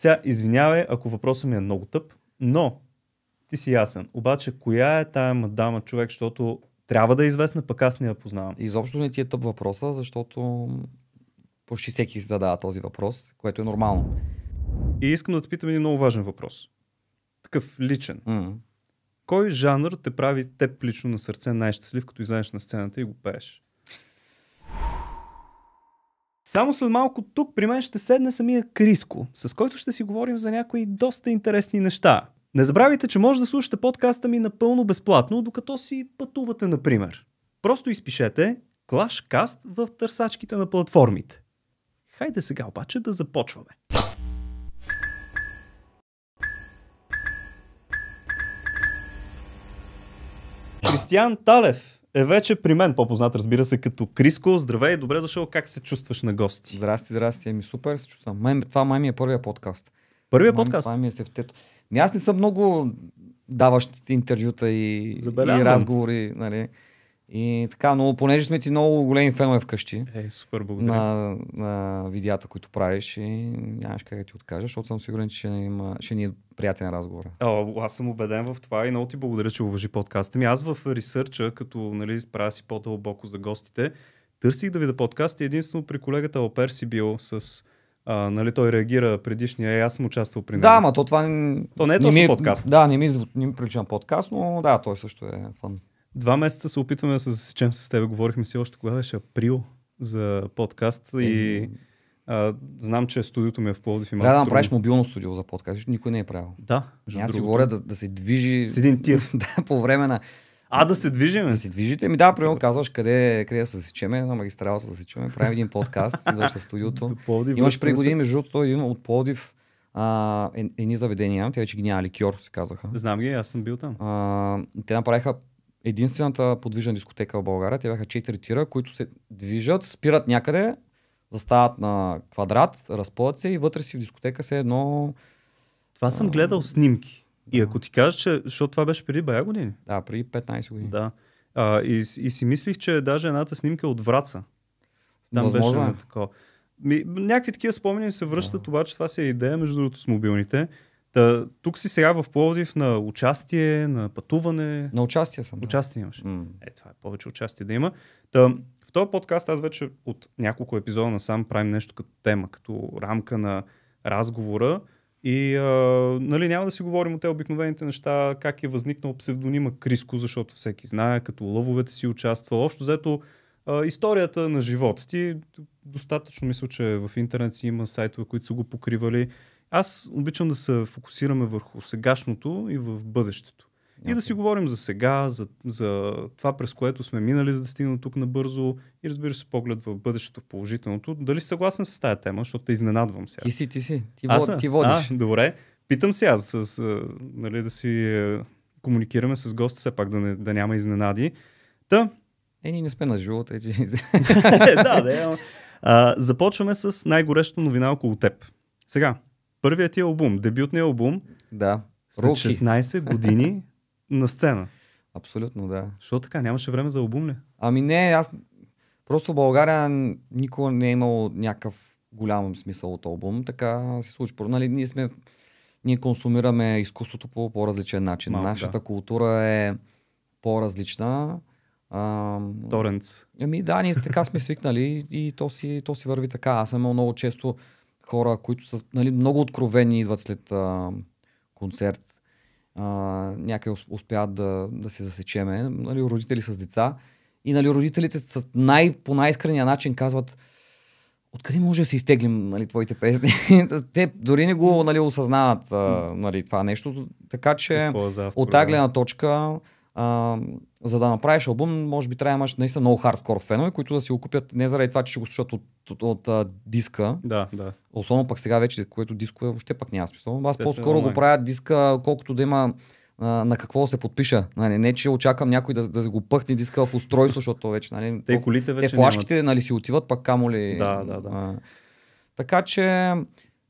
Сега, извинявай, ако въпросът ми е много тъп, но ти си ясен. Обаче, коя е тая мадама човек, защото трябва да е известна, пък аз не я познавам. Изобщо не ти е тъп въпроса, защото почти всеки си задава този въпрос, което е нормално. И искам да те питам един много важен въпрос. Такъв личен. Mm. Кой жанр те прави теб лично на сърце най-щастлив, като излезеш на сцената и го пееш? Само след малко тук при мен ще седне самия Криско, с който ще си говорим за някои доста интересни неща. Не забравяйте, че може да слушате подкаста ми напълно безплатно, докато си пътувате, например. Просто изпишете ClashCast в търсачките на платформите. Хайде сега обаче да започваме. Кристиан Талев, е вече при мен, по-познат разбира се, като Криско. Здравей, добре дошъл, как се чувстваш на гости? Здрасти, здрасти, еми супер се чувствам. Май, това май ми е първия подкаст. Първия май, подкаст? Това ми е сефтето. Ами аз не съм много даващите интервюта и, и разговори, нали. И така, но понеже сме ти много големи фенове вкъщи. Е, супер, благодаря. На, на видеята, които правиш и нямаш как да ти откажа, защото съм сигурен, че ще, има, ще ни е приятен разговор. О, аз съм убеден в това и много ти благодаря, че уважи подкаста ми. Аз в ресърча, като нали, справя си по-дълбоко за гостите, търсих да да подкаст и единствено при колегата Опер си бил с а, нали, той реагира предишния и аз съм участвал при него. Да, ма то това... То не е точно ми, е- подкаст. Да, не ми, е не ми прилича на подкаст, но да, той също е фан. Два месеца се опитваме да се засечем с теб. Говорихме си още кога беше април за подкаст е, и а, знам, че студиото ми е в Пловдив. Трябва да направиш мобилно студио за подкаст, защото никой не е правил. Да. Аз си говоря да, да се движи. С един тир. да, по време на. А, да се движим. Да се движите. Ми да, примерно казваш къде, къде да се сечеме, на магистралата да се сечеме, правим един подкаст, идваш в студиото. Пловдив, Имаш при години, между другото, един от Пловдив а, е, едни заведения, те вече ги няма, ликьор се казаха. Знам ги, аз съм бил там. А, те направиха единствената подвижна дискотека в България. Те бяха четири тира, които се движат, спират някъде, застават на квадрат, разплъват се и вътре си в дискотека се едно... Това съм гледал снимки. И ако ти кажа, че, защото това беше преди бая години. Да, преди 15 години. Да. А, и, и си мислих, че даже едната снимка е от Враца. Там Възможно беше е. такова. Някакви такива спомени се връщат, да. обаче това си е идея, между другото, с мобилните. Та, тук си сега в Пловдив на участие, на пътуване. На участие съм. Да. Участие имаш. Mm. Е, това е повече участие да има. Та, в този подкаст аз вече от няколко епизода насам правим нещо като тема, като рамка на разговора. И а, нали, няма да си говорим от те обикновените неща, как е възникнал псевдонима Криско, защото всеки знае, като лъвовете си участва. Общо взето а, историята на живота ти, достатъчно мисля, че в интернет си има сайтове, които са го покривали. Аз обичам да се фокусираме върху сегашното и в бъдещето. Okay. И да си говорим за сега, за, за това през което сме минали, за да стигнем тук набързо и разбира се поглед в бъдещето, в положителното. Дали си съгласен с тази тема, защото те изненадвам сега. Ти си, ти си. Ти, аз, вод, ти водиш. А, добре. Питам се аз с, с, нали, да си е, комуникираме с госта, все пак да, не, да няма изненади. Та. Е, ние не сме на живота. Е, да, да. Е, а, започваме с най-горещата новина около теб. Сега, първият ти албум, дебютният албум. Да. След Роки. 16 години на сцена. Абсолютно, да. Защо така? Нямаше време за албум ли? Ами не, аз просто в България никога не е имало някакъв голям смисъл от албум. Така се случи. Нали, ние сме ние консумираме изкуството по по-различен начин. Малко, Нашата да. култура е по-различна. Торенц. Ами да, ние така сме свикнали и то си, то си върви така. Аз съм много често хора, които са нали, много откровени, идват след а, концерт, а, някъде успяват да, да се засечеме, нали, родители с деца. И нали, родителите с най, по най-искрения начин казват, откъде може да си изтеглим нали, твоите песни? Те дори не го нали, осъзнават нали, това нещо, така че е от тази гледна точка а, за да направиш албум, може би трябва да имаш наистина много хардкор фенове, които да си го купят не заради това, че ще го слушат от, от, от, от диска. Да, да. Особено пък сега вече, което дискове въобще пак няма смисъл. Аз Те по-скоро го правя диска, колкото да има а, на какво се подпиша. Нали, не, че очаквам някой да, да го пъхне диска в устройство, защото вече... Нали, те, колите вече те флашките нямат. нали, си отиват, пак камо ли... Да, да, да. А, така че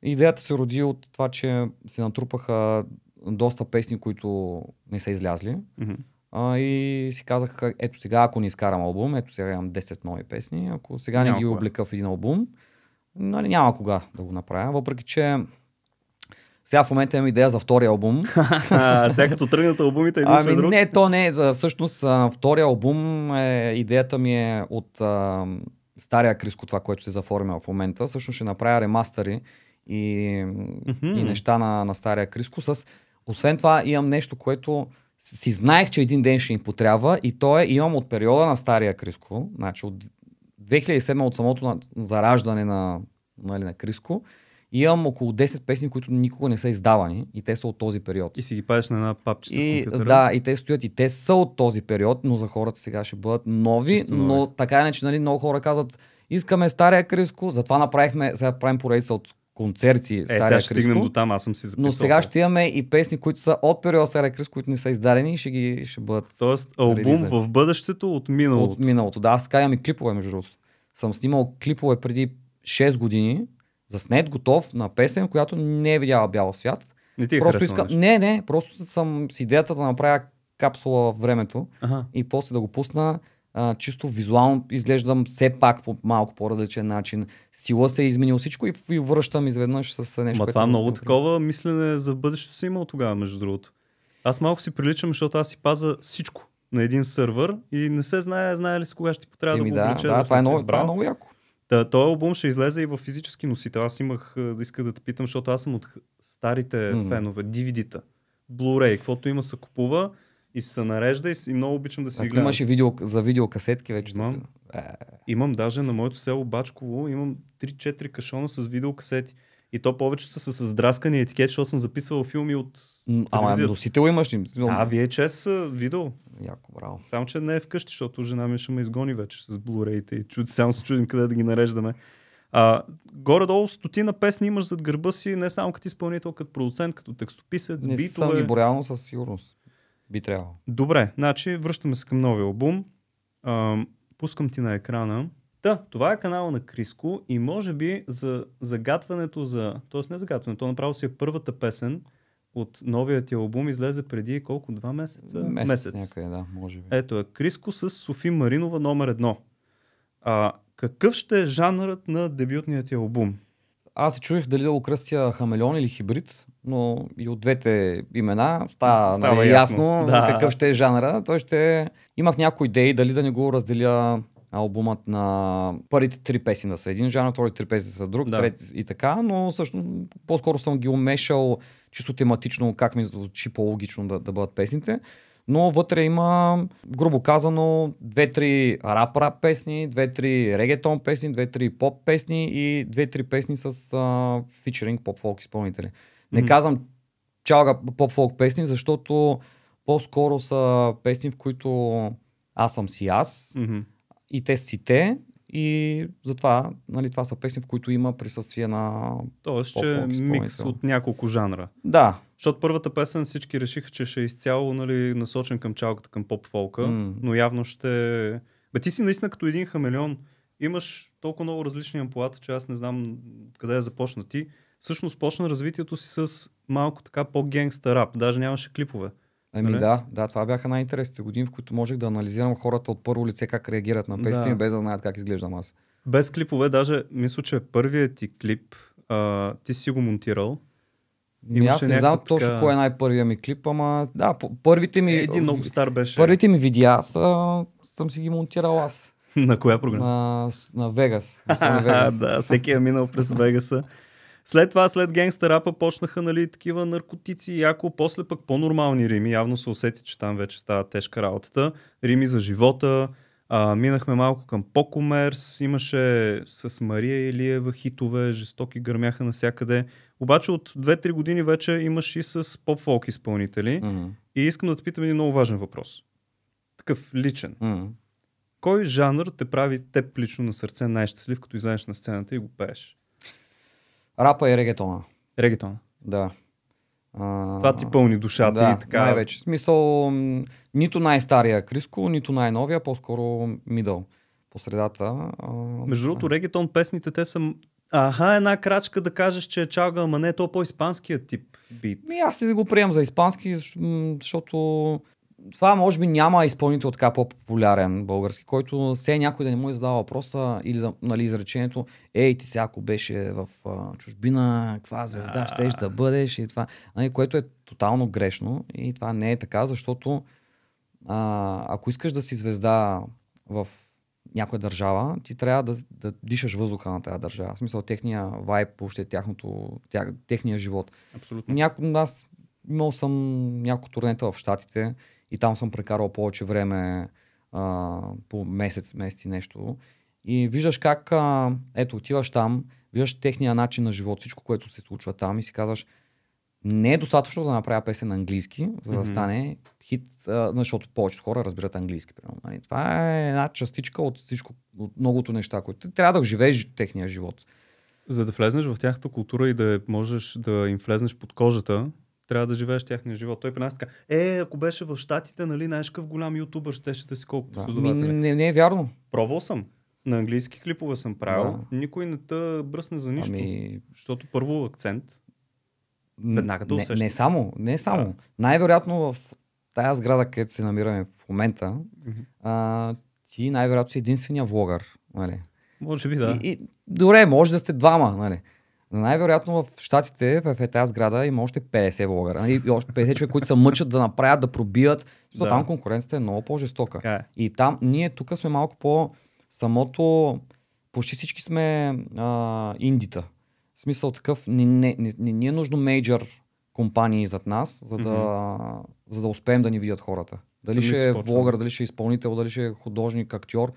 идеята се роди от това, че се натрупаха доста песни, които не са излязли. Mm-hmm. А, и си казах, ето сега, ако не изкарам албум, ето сега имам 10 нови песни, ако сега не ги кога. облека в един албум, нали, няма кога да го направя, въпреки че сега в момента имам идея за втория албум. сега като тръгнат албумите един ами, друг? Не, то не. Всъщност втория албум е, идеята ми е от а, стария Криско, това, което се е заформя в момента. Всъщност ще направя ремастери и, mm-hmm. и неща на, на стария Криско. С, освен това имам нещо, което си знаех, че един ден ще им потрябва и то е, имам от периода на Стария Криско, значи от 2007 от самото на, зараждане на, нали, на Криско, имам около 10 песни, които никога не са издавани и те са от този период. И си ги паеш на една папче и, компютъра. Да, и те стоят и те са от този период, но за хората сега ще бъдат нови, Чисто нови. но така иначе нали, много хора казват искаме стария Криско, затова направихме, сега правим поредица от концерти. Е, Стария сега ще Криско, стигнем до там, аз съм си записал. Но сега ще имаме и песни, които са от период Стария Криско, които не са издадени и ще ги ще бъдат. Тоест, албум в бъдещето от миналото. От миналото. Да, аз така имам и клипове, между другото. Съм снимал клипове преди 6 години, заснет, готов на песен, която не е видяла бял свят. Не ти е просто искам... Не, не, просто съм с идеята да направя капсула във времето ага. и после да го пусна а, чисто визуално изглеждам все пак по малко по-различен начин. Стила се е изменил всичко и, и връщам изведнъж с нещо. Ма това много възмахи. такова мислене за бъдещето си е имал тогава, между другото. Аз малко си приличам, защото аз си паза всичко на един сървър и не се знае, знае ли с кога ще ти потрябва да го да, облича. Да, да това, е много, това е много яко. Да, той албум ще излезе и в физически носител. Аз имах да иска да те питам, защото аз съм от старите mm-hmm. фенове, DVD-та, Blu-ray, каквото има се купува. И се нарежда и, и много обичам да си играя. имаше видео, за видеокасетки вече. Имам, да. Е. имам даже на моето село Бачково, имам 3-4 кашона с видеокасети. И то повечето са с драскани етикет, защото съм записвал филми от Ама носител имаш ли? А, VHS видео. Яко, браво. Само, че не е вкъщи, защото жена ми ще ме изгони вече с блурейте и чуд, само се чудим къде да ги нареждаме. А, горе-долу стотина песни имаш зад гърба си, не само като изпълнител, като продуцент, като текстописец, не битове. Не съм ги реално със сигурност. Би трябвало. Добре, значи връщаме се към новия албум. А, пускам ти на екрана. Та, да, това е канала на Криско и може би за загатването за... Тоест не загатването, направо си е първата песен от новия ти албум излезе преди колко? Два месеца? Месец, Месец. някъде, да, може би. Ето е Криско с Софи Маринова номер едно. А, какъв ще е жанрът на дебютният ти албум? Аз се чуех дали да го кръстя хамелеон или хибрид, но и от двете имена става, нали, става нали, ясно, ясно да. какъв ще е жанра. Той ще... Имах някои идеи дали да не го разделя албумът на първите три песни да са един жанр, вторите три песни да са друг, да. трети и така, но всъщност по-скоро съм ги умешал чисто тематично, как ми звучи по-логично да, да бъдат песните но вътре има, грубо казано, 2-3 рап-рап песни, 2-3 регетон песни, 2-3 поп песни и 2-3 песни с а, фичеринг поп-фолк изпълнители. Не mm-hmm. казвам чалга поп-фолк песни, защото по-скоро са песни, в които аз съм си аз mm-hmm. и те си те и затова, нали, това са песни, в които има присъствие на. Тоест, че микс от няколко жанра. Да. Защото първата песен всички решиха, че ще е изцяло нали, насочен към чалката, към поп-фолка, mm. но явно ще. Бе, ти си наистина като един хамелеон. Имаш толкова много различни ампулата, че аз не знам къде е започна ти. Всъщност почна развитието си с малко така по-генгста рап. Даже нямаше клипове. Нали? Ами да, да, това бяха най-интересните години, в които можех да анализирам хората от първо лице как реагират на песните да. без да знаят как изглеждам аз. Без клипове, даже мисля, че първият ти клип, а, ти си го монтирал. Ми, аз не знам така... точно кой е най първия ми клип, ама да, първите ми... Един много стар беше. Първите ми видеа са, съм си ги монтирал аз. на коя програма? На, на Вегас. На Вегас. да, всеки е минал през Вегаса. След това, след генгстерапа, почнаха нали, такива наркотици и ако после пък по-нормални рими, явно се усети, че там вече става тежка работата. Рими за живота, а, минахме малко към по-комерс, имаше с Мария Илиева хитове, жестоки гърмяха навсякъде. Обаче от 2-3 години вече имаш и с поп-фолк изпълнители. Mm-hmm. И искам да те питам един много важен въпрос. Такъв личен. Mm-hmm. Кой жанр те прави теб лично на сърце най-щастлив, като излезеш на сцената и го пееш? Рапа и регетона. Регетона. Да. А, Това ти пълни душата да, и така. Най-вече. смисъл, нито най-стария Криско, нито най-новия, по-скоро мидъл. По средата. А... Между другото, регетон песните, те са Аха, една крачка да кажеш, че е чалга, ама не, то е по-испанския тип бит. Ми, аз си го приемам за испански, защото това може би няма изпълнител така по-популярен български, който все някой да не му е задава въпроса или нали, изречението Ей, ти сега ако беше в а, чужбина, каква звезда щеш да бъдеш и това. Нали, което е тотално грешно и това не е така, защото а, ако искаш да си звезда в някоя държава, ти трябва да, да дишаш въздуха на тази държава. В смисъл техния вайб, въобще тяхното, тях, техния живот. Абсолютно. Няко, аз имал съм няколко турнета в Штатите и там съм прекарал повече време, а, по месец, месец и нещо. И виждаш как, а, ето, отиваш там, виждаш техния начин на живот, всичко, което се случва там и си казваш, не е достатъчно да направя песен на английски, за да mm-hmm. стане хит, а, защото повечето хора разбират английски. Примерно. Нали? Това е една частичка от всичко, от многото неща, които трябва да живееш техния живот. За да влезнеш в тяхната култура и да можеш да им влезнеш под кожата, трябва да живееш тяхния живот. Той при нас така, е, ако беше в Штатите, нали, най-шкъв голям ютубър, щеше да си колко последователи. Да. Не, не, е вярно. Пробвал съм. На английски клипове съм правил. Да. Никой не те бръсне за нищо. Ами... Защото първо акцент. Веднага да усещаш. Не, не само. Не само. Да. Най-вероятно в тая сграда, където се намираме в момента, mm-hmm. а, ти най-вероятно си единствения влогър. Нали? Може би да. И, и, добре, може да сте двама. Нали? най-вероятно в Штатите, в тази сграда има още 50 влогъра. Нали? И още 50 човека, които се мъчат да направят, да пробият. Да. Там конкуренцията е много по-жестока. Е. И там ние тук сме малко по самото... Почти всички сме а, индита. В смисъл такъв, не, не, не, не ни е нужно мейджор компании зад нас, за да, mm-hmm. за да успеем да ни видят хората. Дали Сами ще е влогър, дали ще е изпълнител, дали ще е художник, актьор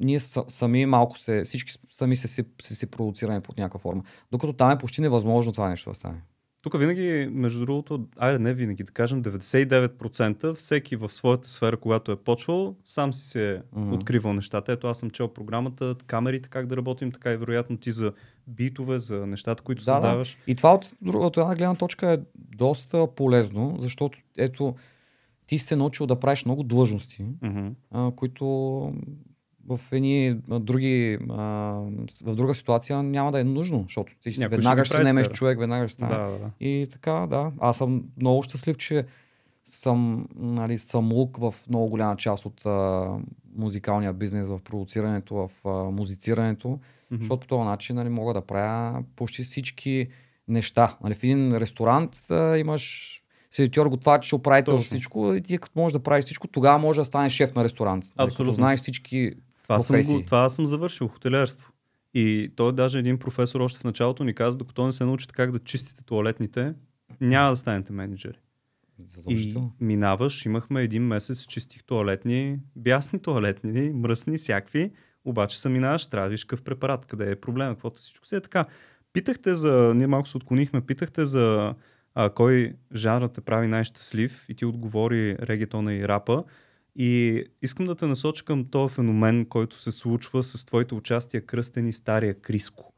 ние сами малко се, всички сами се, се, се, се провоцираме под някаква форма. Докато там е почти невъзможно това нещо да стане. Тук винаги, между другото, айде не винаги, да кажем 99%, всеки в своята сфера, когато е почвал, сам си се mm-hmm. откривал нещата. Ето аз съм чел програмата, камерите, как да работим, така и вероятно ти за битове, за нещата, които да, създаваш. Да. И това от, от една гледна точка е доста полезно, защото ето ти си се научил да правиш много длъжности, mm-hmm. а, които в, едни, други, а, в друга ситуация няма да е нужно, защото ти ще Някой веднага ще, ще немеш човек, веднага ще стане. Да, да, да. И така, да. Аз съм много щастлив, че съм нали, лук в много голяма част от а, музикалния бизнес, в продуцирането, в а, музицирането, mm-hmm. защото по този начин нали, мога да правя почти всички неща. Нали, в един ресторант а, имаш сервитьор, готвач, управител, Точно. всичко. И ти като можеш да правиш всичко, тогава можеш да станеш шеф на ресторант. Нали, Абсолютно. Като знаеш всички това съм, го, това съм завършил хотелиерство. И той даже един професор още в началото ни каза, докато не се научите как да чистите туалетните, няма да станете менеджери. И минаваш, имахме един месец, чистих туалетни, бясни туалетни, мръсни, всякакви, обаче са минаваш, трябва да виж какъв препарат, къде е проблема, каквото всичко си е така. Питахте за, ние малко се отклонихме, питахте за а, кой жанрът те прави най-щастлив и ти отговори регетона и рапа. И искам да те насоча към този феномен, който се случва с твоите участия кръстени стария Криско.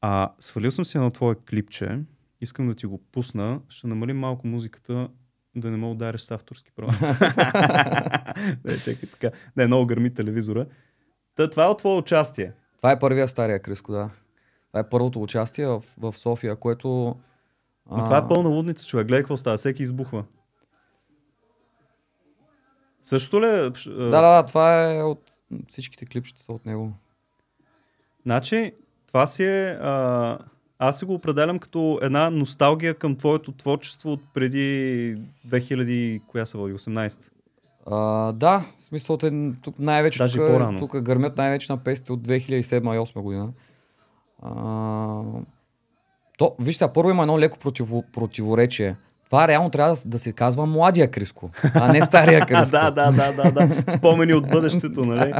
А, свалил съм си едно твое клипче, искам да ти го пусна, ще намалим малко музиката, да не ме удариш с авторски права. да, чакай така. Да, много гърми телевизора. Та, това е от твое участие. Това е първия стария Криско, да. Това е първото участие в, в София, което... А... Но това е пълна лудница, човек. Гледай какво става. Всеки избухва. Също ли? Е? Да, да, да, това е от всичките клипчета са от него. Значи, това си е... А, аз си го определям като една носталгия към твоето творчество от преди 2000... Коя са води? 18 а, да, в смисъл един, тук най-вече тук, тук гърмят най-вече на песните от 2007-2008 година. А, то, виж сега, първо има едно леко противо, противоречие. Това реално трябва да, да се казва младия Криско, а не стария Криско. да, да, да, да, да. Спомени от бъдещето, нали?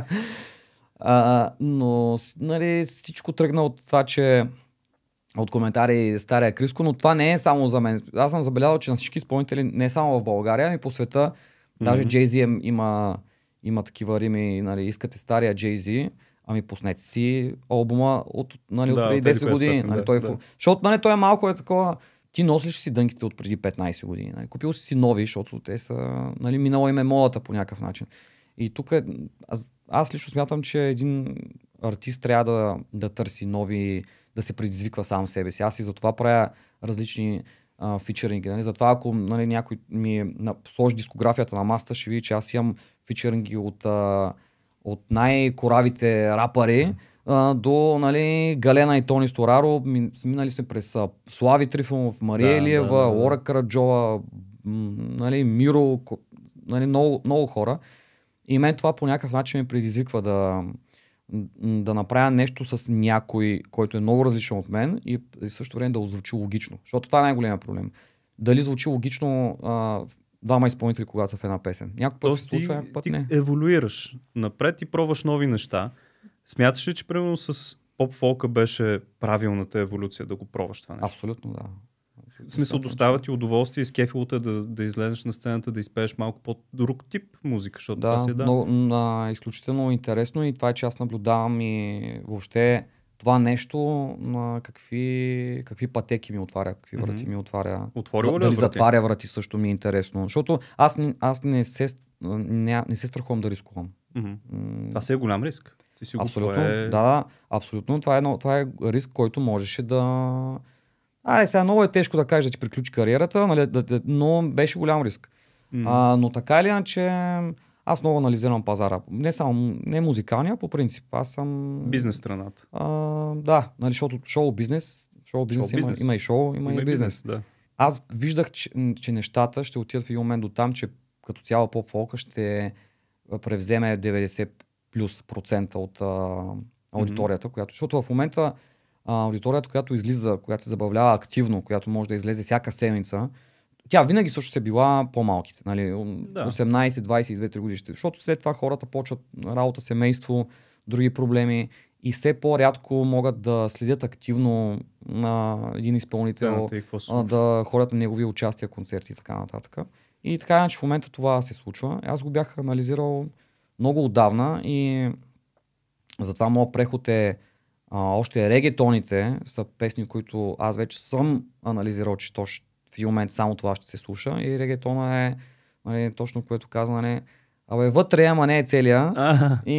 а, но, нали, всичко тръгна от това, че от коментари Стария Криско, но това не е само за мен. Аз съм забелязал, че на всички изпълнители, не само в България, но и по света, mm-hmm. даже Jay-Z е, има, има такива рими, нали, искате Стария Jay-Z, ами пуснете си албума от, нали, да, от преди 10 години. Песен, нали, да, той е да. Защото нали, той е малко е такова, ти носиш си дънките от преди 15 години. Нали? Купил си си нови, защото те са, нали, минало им е модата по някакъв начин. И тук е, аз, аз лично смятам, че един артист трябва да, да търси нови, да се предизвиква сам себе си. Аз и затова правя различни а, фичеринги. Нали? Затова ако нали, някой ми е на, сложи дискографията на маста, ще види, че аз имам фичеринги от, а, от най-коравите рапъри. Mm-hmm а, до нали, Галена и Тони Стораро. Минали сме през а, Слави Трифонов, Мария да, Елиева, да, да. Лора Караджова, нали, Миро, нали, много, много хора. И мен това по някакъв начин ме предизвиква да, да направя нещо с някой, който е много различен от мен и, и също време да озвучи логично. Защото това е най-големия проблем. Дали звучи логично а, двама изпълнители, когато са в една песен. Някой път се случва, някой път ти не. еволюираш напред и пробваш нови неща. Смяташ ли, че примерно с поп-фолка беше правилната еволюция да го пробваш това нещо? Абсолютно, да. В смисъл, достава ти удоволствие и скефилата да, да излезеш на сцената, да изпееш малко по-друг тип музика, защото да, това си е да. Но, на, изключително интересно и това, че аз наблюдавам и въобще това нещо, на какви, какви пътеки ми отваря, какви врати mm-hmm. ми отваря. Отворило За, ли дали затваря врати също ми е интересно, защото аз, аз не, се, не, не се страхувам да рискувам. Mm-hmm. Това си е голям риск. Ти си абсолютно, пое... Да, абсолютно. Това е, едно, това е риск, който можеше да... Аре, сега много е тежко да кажеш да ти приключи кариерата, нали, да, да, но беше голям риск. Mm. А, но така или иначе, аз много анализирам пазара. Не само, не музикалния, по принцип. Аз съм... Бизнес страната. А, да, нали, защото шоу бизнес, шоу бизнес, има, има и шоу, има, има и бизнес. бизнес да. Аз виждах, че, че нещата ще отидат в един момент до там, че като цяло поп-фолка ще превземе 90 плюс процента от а, аудиторията, mm-hmm. която, защото в момента а, аудиторията, която излиза, която се забавлява активно, която може да излезе всяка седмица, тя винаги също се била по-малките, нали, да. 18, 20, 22 годишните, защото след това хората почват работа, семейство, други проблеми и все по-рядко могат да следят активно на един изпълнител, да ходят на негови участия, концерти и така нататък. И така, че в момента това се случва. Аз го бях анализирал много отдавна и затова моят преход е а, още регетоните са песни, които аз вече съм анализирал, че точно в един момент само това ще се слуша и регетона е нали, точно което казва, нали, Абе, вътре, ама не е целия. А, и,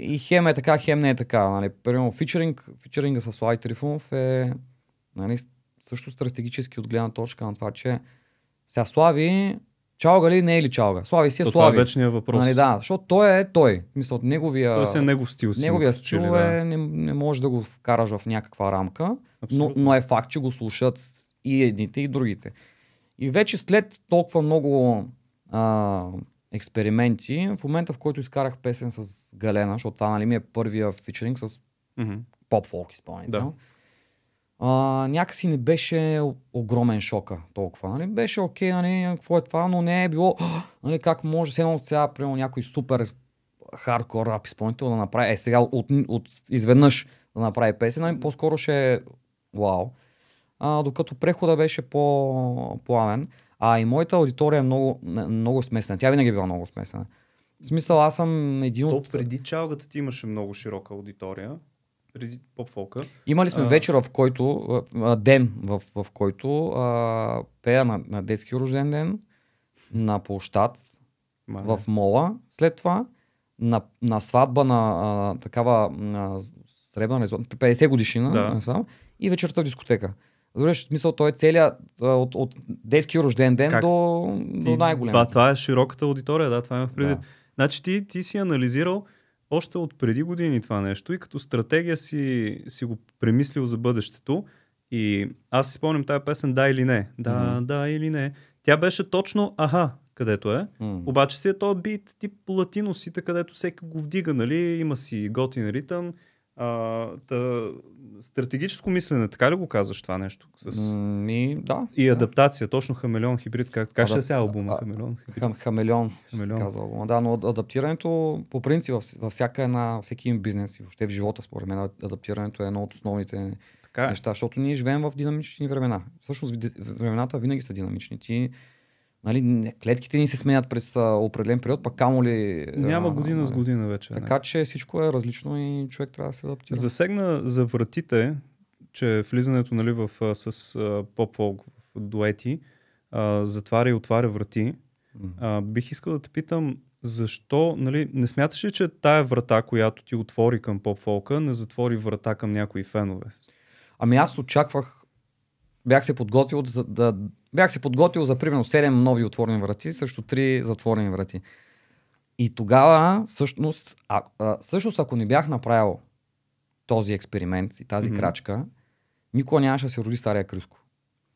и хем е така, хем не е така. Нали. Примерно, фичеринг, фичеринга с Лай Трифонов е нали, също стратегически от гледна точка на това, че сега Слави Чалга ли не е ли чалга? Слави си е То Слави. Това е вечния въпрос. Нали, да, защото той е той. Мисля, от неговия, той си е негов стил. Си неговия стил чили, е, да. е, не, не може да го вкараш в някаква рамка, но, но е факт, че го слушат и едните, и другите. И вече след толкова много а, експерименти, в момента в който изкарах песен с Галена, защото това нали, ми е първия фичеринг с mm-hmm. поп-фолк изпълнител, да а, някакси не беше огромен шока толкова. Нали? Беше окей, нали, какво е това, но не е било нали, как може се едно от сега, приема някой супер хардкор рап изпълнител да направи, е сега от, от изведнъж да направи песен, нали? по-скоро ще е вау. А, докато прехода беше по-пламен. А и моята аудитория е много, много смесена. Тя винаги е била много смесена. В смисъл, аз съм един То от... преди чалгата ти имаше много широка аудитория преди поп-фолка. Имали сме а... вечера, в който, а, ден, в, в който а, пея на, на детски рожден ден, на площад, в мола, след това на, на сватба на а, такава на сребърна 50 годишина, да. сватба, и вечерта в дискотека. Разбираш, смисъл, той е целият от, от детски рожден ден как до, до най-голям. Това, това е широката аудитория, да, това имах предвид. Да. Значи ти, ти си анализирал, още от преди години това нещо и като стратегия си, си го премислил за бъдещето. И аз си спомням тази песен Да или не. Да, mm-hmm. да или не. Тя беше точно аха, където е. Mm. Обаче си е този бит тип латиносите, където всеки го вдига, нали? Има си готин ритъм. А, та, стратегическо мислене, така ли го казваш това нещо? С... Ми, да. И адаптация, да. точно Хамелеон хибрид. Как, как е Адап... ще се албума? А, хамелеон Хам, хамелеон, хамелеон. казва албума. Да, но адаптирането по принцип във всяка една, всеки им бизнес и въобще в живота, според мен, адаптирането е едно от основните така. Е. неща, защото ние живеем в динамични времена. Всъщност времената винаги са динамични. Ти Нали, клетките ни се сменят през а, определен период, пък камо ли... Няма а, година а, с нали. година вече. Така не. Нали. че всичко е различно и човек трябва да се адаптира. Засегна за вратите, че влизането нали, в, с поп-фолк дуети а, затваря и отваря врати. А, бих искал да те питам, защо, нали, не смяташ ли, че тая врата, която ти отвори към поп-фолка, не затвори врата към някои фенове? Ами аз очаквах бях се подготвил за, да, бях се подготвил за примерно 7 нови отворени врати също 3 затворени врати. И тогава, всъщност, а, а, всъщност ако не бях направил този експеримент и тази mm-hmm. крачка, никога нямаше да се роди стария Криско.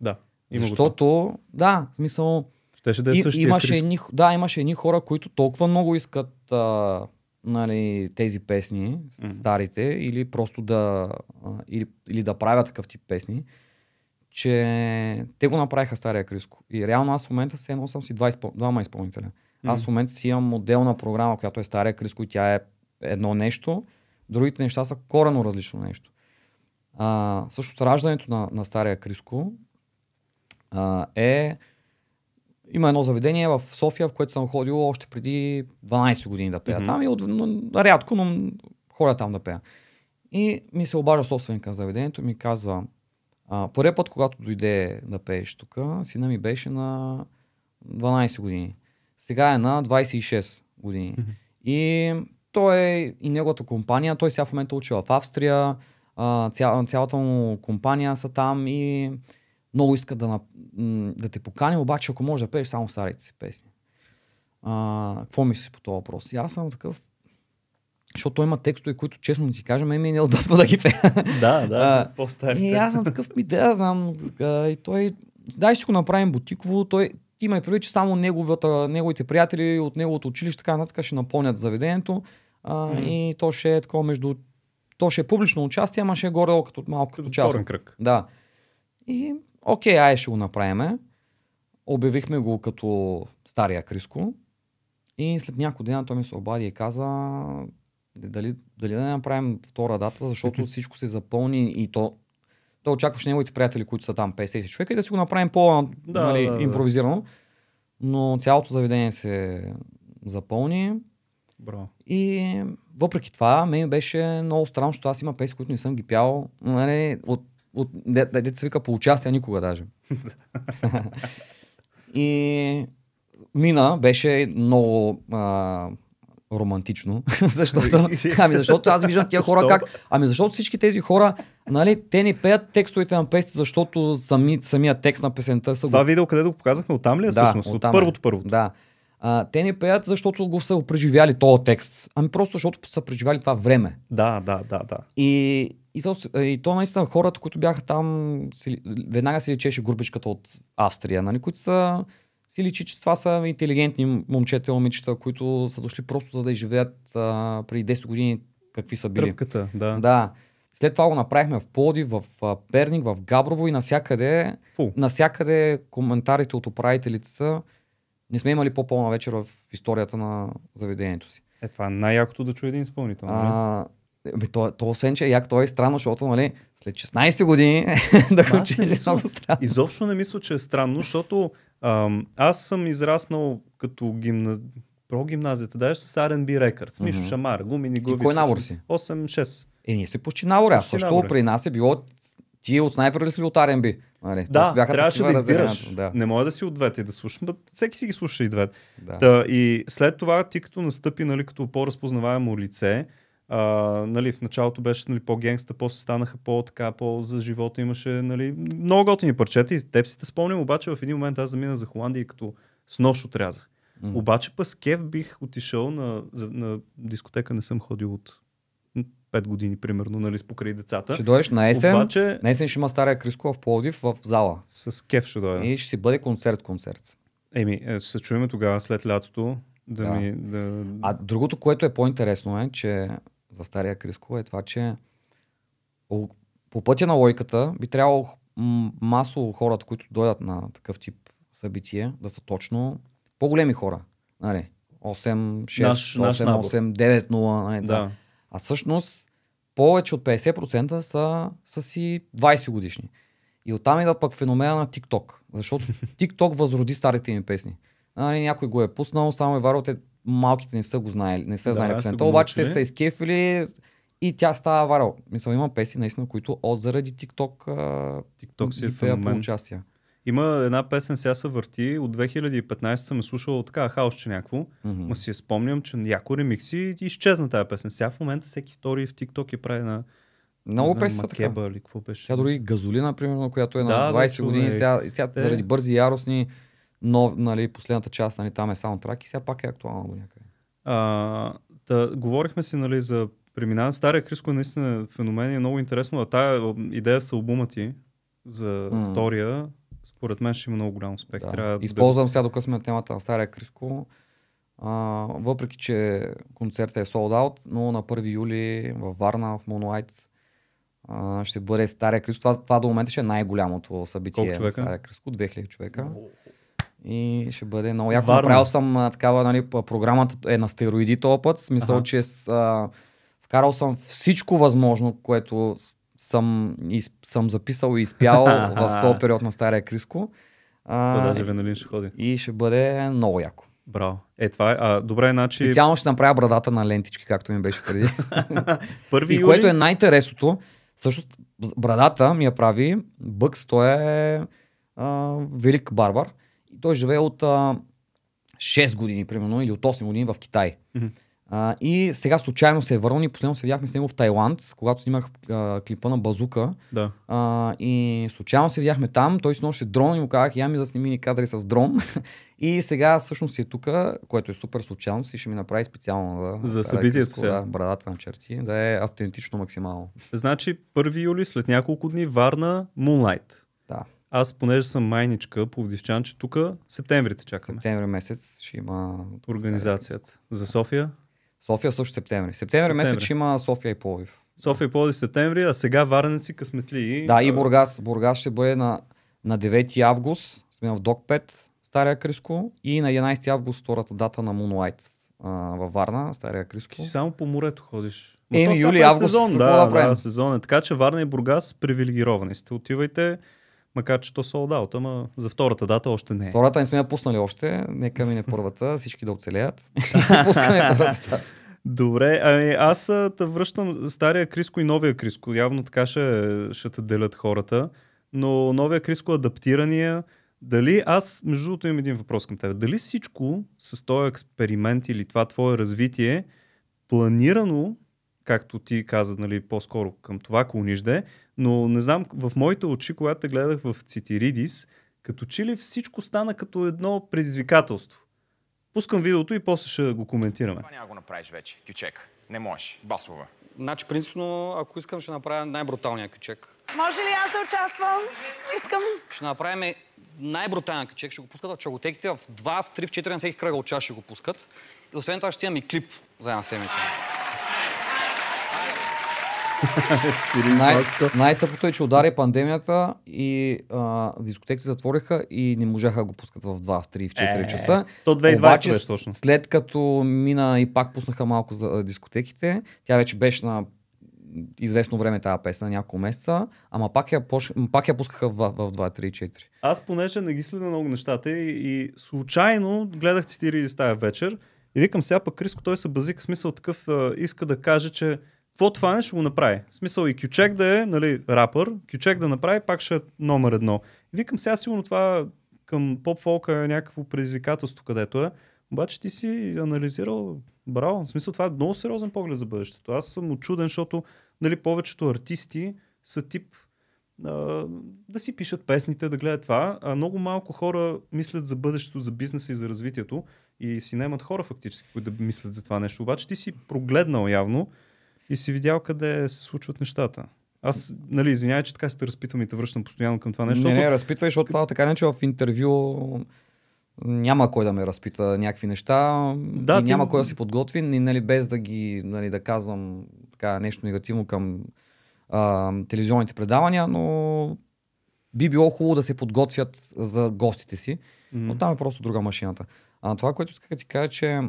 Да. Има Защото, да, в смисъл, Щеше да е и, имаше криско. едни, да, имаше едни хора, които толкова много искат а, нали, тези песни, mm-hmm. старите, или просто да, а, или, или да правят такъв тип песни, че те го направиха стария Криско. И реално аз в момента се съм си два изпъл... двама изпълнителя. Mm-hmm. Аз в момента си имам моделна програма, която е стария Криско и тя е едно нещо. Другите неща са корено различно нещо. А, също раждането на, на стария Криско а, е... Има едно заведение в София, в което съм ходил още преди 12 години да пея mm-hmm. там и от, но, рядко, но хора там да пея. И ми се обажда собственика на заведението и ми казва, а, първия път, когато дойде да пееш тук, сина ми беше на 12 години. Сега е на 26 години. Mm-hmm. И той е и неговата компания, той сега в момента учи в Австрия, а, ця, цялата му компания са там и много иска да, да те покани, обаче ако можеш да пееш само старите си песни. А, какво мислиш по този въпрос? И аз съм такъв, защото има текстове, които честно да си кажа, ми не удобно да ги пея. Да, да, по И аз съм такъв, ми да, знам. А, и той, дай ще го направим бутиково. Той, има и преди, че само неговата, неговите приятели от неговото училище, така нататък, ще напълнят заведението. А, mm. И то ще е такова между... То ще е публично участие, ама ще е горе като малко като част. кръг. Да. И окей, ай ще го направим. Обявихме го като стария Криско. И след няколко дена той ми се обади и каза, дали, дали да не направим втора дата, защото всичко се запълни и то Той очакваше неговите приятели, които са там 50 човека и да си го направим по да, нали, да, да. Но цялото заведение се запълни. Браво. И въпреки това, ми беше много странно, защото аз има песни, които не съм ги пял нали, от, от де, де, вика по участие никога даже. и мина беше много а, романтично, защото, ами защото аз виждам тия хора как... Ами защото всички тези хора, нали, те не пеят текстовете на песните, защото сами, самия текст на песента са... Това го... видео къде го показахме, там ли е да, всъщност? От, от е. първото първо. Да. А, те не пеят, защото го са преживяли този текст. Ами просто защото са преживяли това време. Да, да, да, да. И, и, то, и то наистина хората, които бяха там, си, веднага се лечеше групичката от Австрия, нали, които са си личи, че това са интелигентни момчета и момичета, които са дошли просто за да живеят а, преди 10 години какви са били. Тръпката, да. да. След това го направихме в Плоди, в Перник, в Габрово и насякъде, Фу. насякъде коментарите от управителите са не сме имали по-пълна вечер в историята на заведението си. Е, това е най-якото да чуе един изпълнител. Нали? А, е, бе, то, то освен, че е як, то е странно, защото нали, след 16 години да го чуеш е много странно. Изобщо не мисля, че е странно, защото а, аз съм израснал като гимна... про гимназията, даже с R&B Records. Мишо mm-hmm. Шамар, Гумини Губи. Кой набор си? 8-6. Е, ние сте почти набор. Аз също набор. при нас е било ти е от снайпер ли си от R&B? Нали, да, бяха трябваше да избираш. Да. Не може да си от двете и да слушам. Да, всеки си ги слуша и двете. Да. да. и след това ти като настъпи, нали, като по-разпознаваемо лице, а, нали, в началото беше нали, по-генгста, после станаха по-така, по-за живота имаше нали, много готини парчета и теб си те спомням, обаче в един момент аз замина за Холандия и като с нощ отрязах. Mm. Обаче с кев бих отишъл на, за, на дискотека, не съм ходил от 5 години, примерно, нали, покрай децата. Ще дойдеш на есен, Обаче... на есен ще има Стария Криско в Плодив в зала. С кеф ще дойда. И ще си бъде концерт-концерт. Еми, е, ще се чуем тогава след лятото. Да, да. Ми, да... А другото, което е по-интересно е, че за Стария Криско е това, че по пътя на лойката би трябвало масово хората, които дойдат на такъв тип събитие, да са точно по-големи хора. Нали, 8, 6, наш, 8, наш 8, 8, 9, 0. Нали, да. А всъщност повече от 50% са, са си 20 годишни. И оттам идва пък феномена на TikTok. Защото TikTok възроди старите ми песни. Нали, някой го е пуснал, само е варил, те малките не са го знаели, не са да, знали песента, обаче те са изкефили и тя става варал. Мисля, има песни наистина, които от заради TikTok, TikTok си е по участие. Има една песен, сега се върти, от 2015 съм е слушал така хаосче някакво, mm-hmm. си я спомням, че яко ремикси изчезна тази песен. Сега в момента всеки втори в TikTok е прави на много песни са така. Или какво беше. Тя дори газолина, примерно, която е на да, 20 да, години, сега, сега заради бързи яростни но нали, последната част нали, там е саундтрак и сега пак е актуално до някъде. А, да, говорихме си нали, за преминаване. Стария Криско е наистина феномен и е много интересно. А тая идея са албума ти за mm. втория, според мен ще има много голям успех. Да. Трябва Използвам да... сега, докато сме на темата на Стария Криско. А, въпреки, че концертът е sold out, но на 1 юли във Варна, в Монолайт, ще бъде Стария Криско. Това, това до момента ще е най-голямото събитие на Стария Криско. 2000 човека. Oh и ще бъде много яко. Варно. Направил съм а, такава, нали, програмата е на стероиди този път, смисъл, ага. че а, вкарал съм всичко възможно, което съм, из, съм записал и изпял в този период на Стария Криско. А, даже Венелин ще ходи. И ще бъде много яко. Браво. Е, това е. А, добре, значи. Специално ще направя брадата на лентички, както ми беше преди. Първи и юли... което е най-интересното, също брадата ми я прави Бъкс, той е а, велик барбар. И той живее от а, 6 години, примерно, или от 8 години в Китай. Mm-hmm. А, и сега случайно се е върнал и последно се видяхме с него в Тайланд, когато снимах а, клипа на Базука. Да. А, и случайно се видяхме там, той сноши дрон и му казах, я ми засними ни кадри с дрон. и сега всъщност си е тук, което е супер случайно, си ще ми направи специално да, за да, събитието Да, брадата на черти, да е автентично максимално. Значи 1 юли след няколко дни Варна Moonlight. Аз, понеже съм майничка, повдивчанче, тук септемврите чакаме. Септември месец ще има... Организацията. За София? София също септември. Септември, септември. месец ще има София и Пловдив. София и Пловдив септември, а сега варенци късметли. Да, и Бургас. Бургас ще бъде на, на 9 август. Сме в Док 5, Стария Криско. И на 11 август, втората дата на Мунлайт във Варна, Стария Криско. Ти само по морето ходиш. Еми, юли, август, сезон, да, да, да, сезон е. Така че Варна и Бургас привилегировани сте. Отивайте, Макар, че то са отдал, ама за втората дата още не е. Втората не сме я пуснали още, нека мине първата, всички да оцелеят. Пускаме втората дата. Добре, ами аз те връщам стария Криско и новия Криско. Явно така ще, ще те делят хората. Но новия Криско адаптирания, дали аз, между другото имам един въпрос към теб. Дали всичко с този експеримент или това твое развитие планирано, както ти каза, нали, по-скоро към това клонижде, но не знам, в моите очи, когато те гледах в Цитиридис, като че ли всичко стана като едно предизвикателство. Пускам видеото и после ще го коментираме. Това няма го направиш вече, кючек. Не можеш. Басова. Значи, принципно, ако искам, ще направя най-бруталния кючек. Може ли аз да участвам? Искам. Ще направим най-брутален кючек. Ще го пускат в чоготеките. в 2, в 3, в 4 на всеки кръгъл час ще го пускат. И освен това ще имам и клип за една седмица. Най- най-тъпото е, че удари пандемията и а, дискотеките затвориха и не можаха да го пускат в 2, в 3, в 4 е, часа. То 2020 Обаче, беше точно. След като мина и пак пуснаха малко за дискотеките, тя вече беше на известно време тази песен, на няколко месеца, ама пак я, пош... пак я пускаха в, в 2, 3, 4. Аз понеже не ги следя много нещата и, и случайно гледах 40 тая вечер и викам сега пък Криско, той се базика смисъл такъв, а, иска да каже, че какво това не ще го направи? В смисъл и Кючек да е, нали, рапър, Кючек да направи, пак ще е номер едно. И викам сега сигурно това към поп-фолка е някакво предизвикателство, където е. Обаче ти си анализирал, браво, в смисъл това е много сериозен поглед за бъдещето. Аз съм очуден, защото нали, повечето артисти са тип а, да си пишат песните, да гледат това, а много малко хора мислят за бъдещето, за бизнеса и за развитието и си наймат хора фактически, които да мислят за това нещо. Обаче ти си прогледнал явно, и си видял къде се случват нещата. Аз, нали, извинявай, че така се те разпитвам и те връщам постоянно към това нещо. Не, не, разпитвай, защото това така не, че в интервю няма кой да ме разпита някакви неща. Да, и няма ти... кой да си подготви, и, нали, без да ги, нали, да казвам така нещо негативно към а, телевизионните предавания, но би било хубаво да се подготвят за гостите си. Mm-hmm. Но там е просто друга машината. А това, което исках да ти кажа, че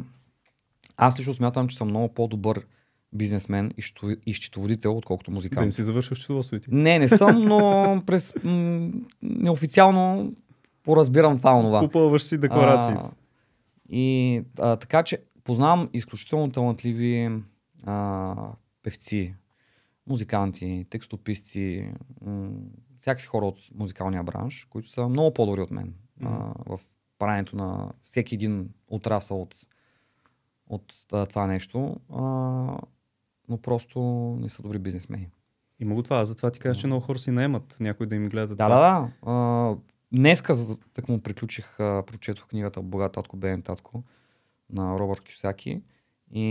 аз лично смятам, че съм много по-добър бизнесмен и, счетоводител, отколкото музикант. Да не си завършил счетоводството Не, не съм, но през м- неофициално поразбирам това онова. Попълваш си декларациите. А, и а, така че познавам изключително талантливи а, певци, музиканти, текстописци, м- всякакви хора от музикалния бранш, които са много по-добри от мен а, в правенето на всеки един отрасъл от, от а, това нещо. А, но просто не са добри бизнесмени. И мога това. Затова ти казваш, че много хора си наемат някой да им гледа. Да, това. да, да. днеска, так му приключих, а, прочетох книгата Бога татко, бен татко на Робърт Кюсяки. И,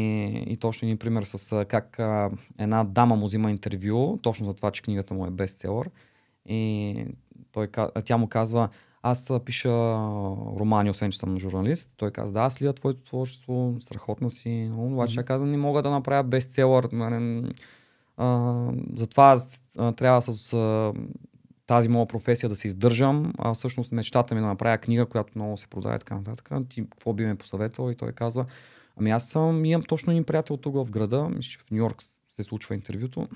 и точно един пример с а, как а, една дама му взима интервю, точно за това, че книгата му е бестселър. И той, тя му казва, аз пиша романи, освен че съм журналист. Той каза, да, аз лия твоето творчество, страхотно си. Но, обаче mm-hmm. казвам, не мога да направя бестселър. Нали, затова а, трябва с а, тази моя професия да се издържам. А всъщност мечтата ми е да направя книга, която много се продава и така нататък. Ти какво би ме посъветвал? И той казва, ами аз съм, имам точно един приятел тук в града, в Нью-Йорк се случва интервюто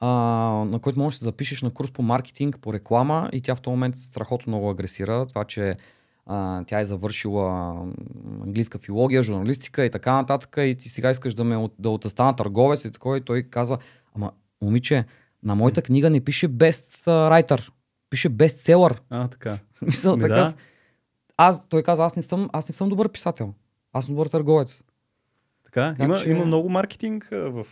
а, на който можеш да се запишеш на курс по маркетинг, по реклама и тя в този момент страхотно много агресира. Това, че а, тя е завършила английска филология, журналистика и така нататък и ти сега искаш да ме да отстана търговец и такова и той казва, ама момиче, на моята книга не пише writer, пише бестселър. А, така. Мисъл, така. Да. Аз, той казва, аз не, съм, аз не съм добър писател, аз съм добър търговец. Така, така има, че... Значи- има много маркетинг в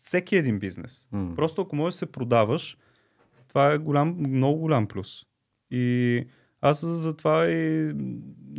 всеки един бизнес. Mm. Просто ако можеш да се продаваш, това е голям, много голям плюс. И аз затова и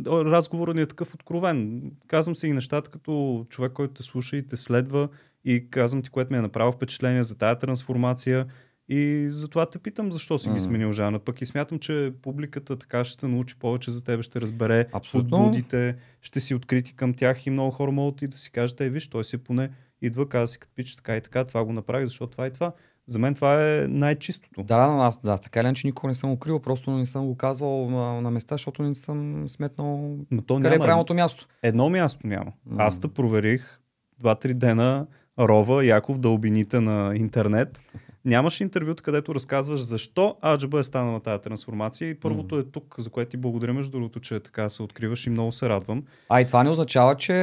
разговорът ни е такъв откровен. Казвам си и нещата като човек, който те слуша и те следва и казвам ти, което ми е направо впечатление за тая трансформация и затова те питам защо си ги сменил Жана. Пък и смятам, че публиката така ще научи повече за тебе, ще разбере Абсолютно. подбудите, ще си открити към тях и много хора могат и да си кажат, е, виж, той си е поне идва, каза си като пич така и така, това го направи, защото това и това. За мен това е най-чистото. Да, но аз, да, така ли че никога не съм укрил, просто не съм го казвал на, на места, защото не съм сметнал но то къде е няма, е правилното място. Едно място няма. Mm. Аз те проверих два-три дена рова, яков в дълбините на интернет нямаш интервюта, където разказваш защо Аджаба е станала тази трансформация и първото mm. е тук, за което ти благодаря между другото, че така се откриваш и много се радвам. А и това не означава, че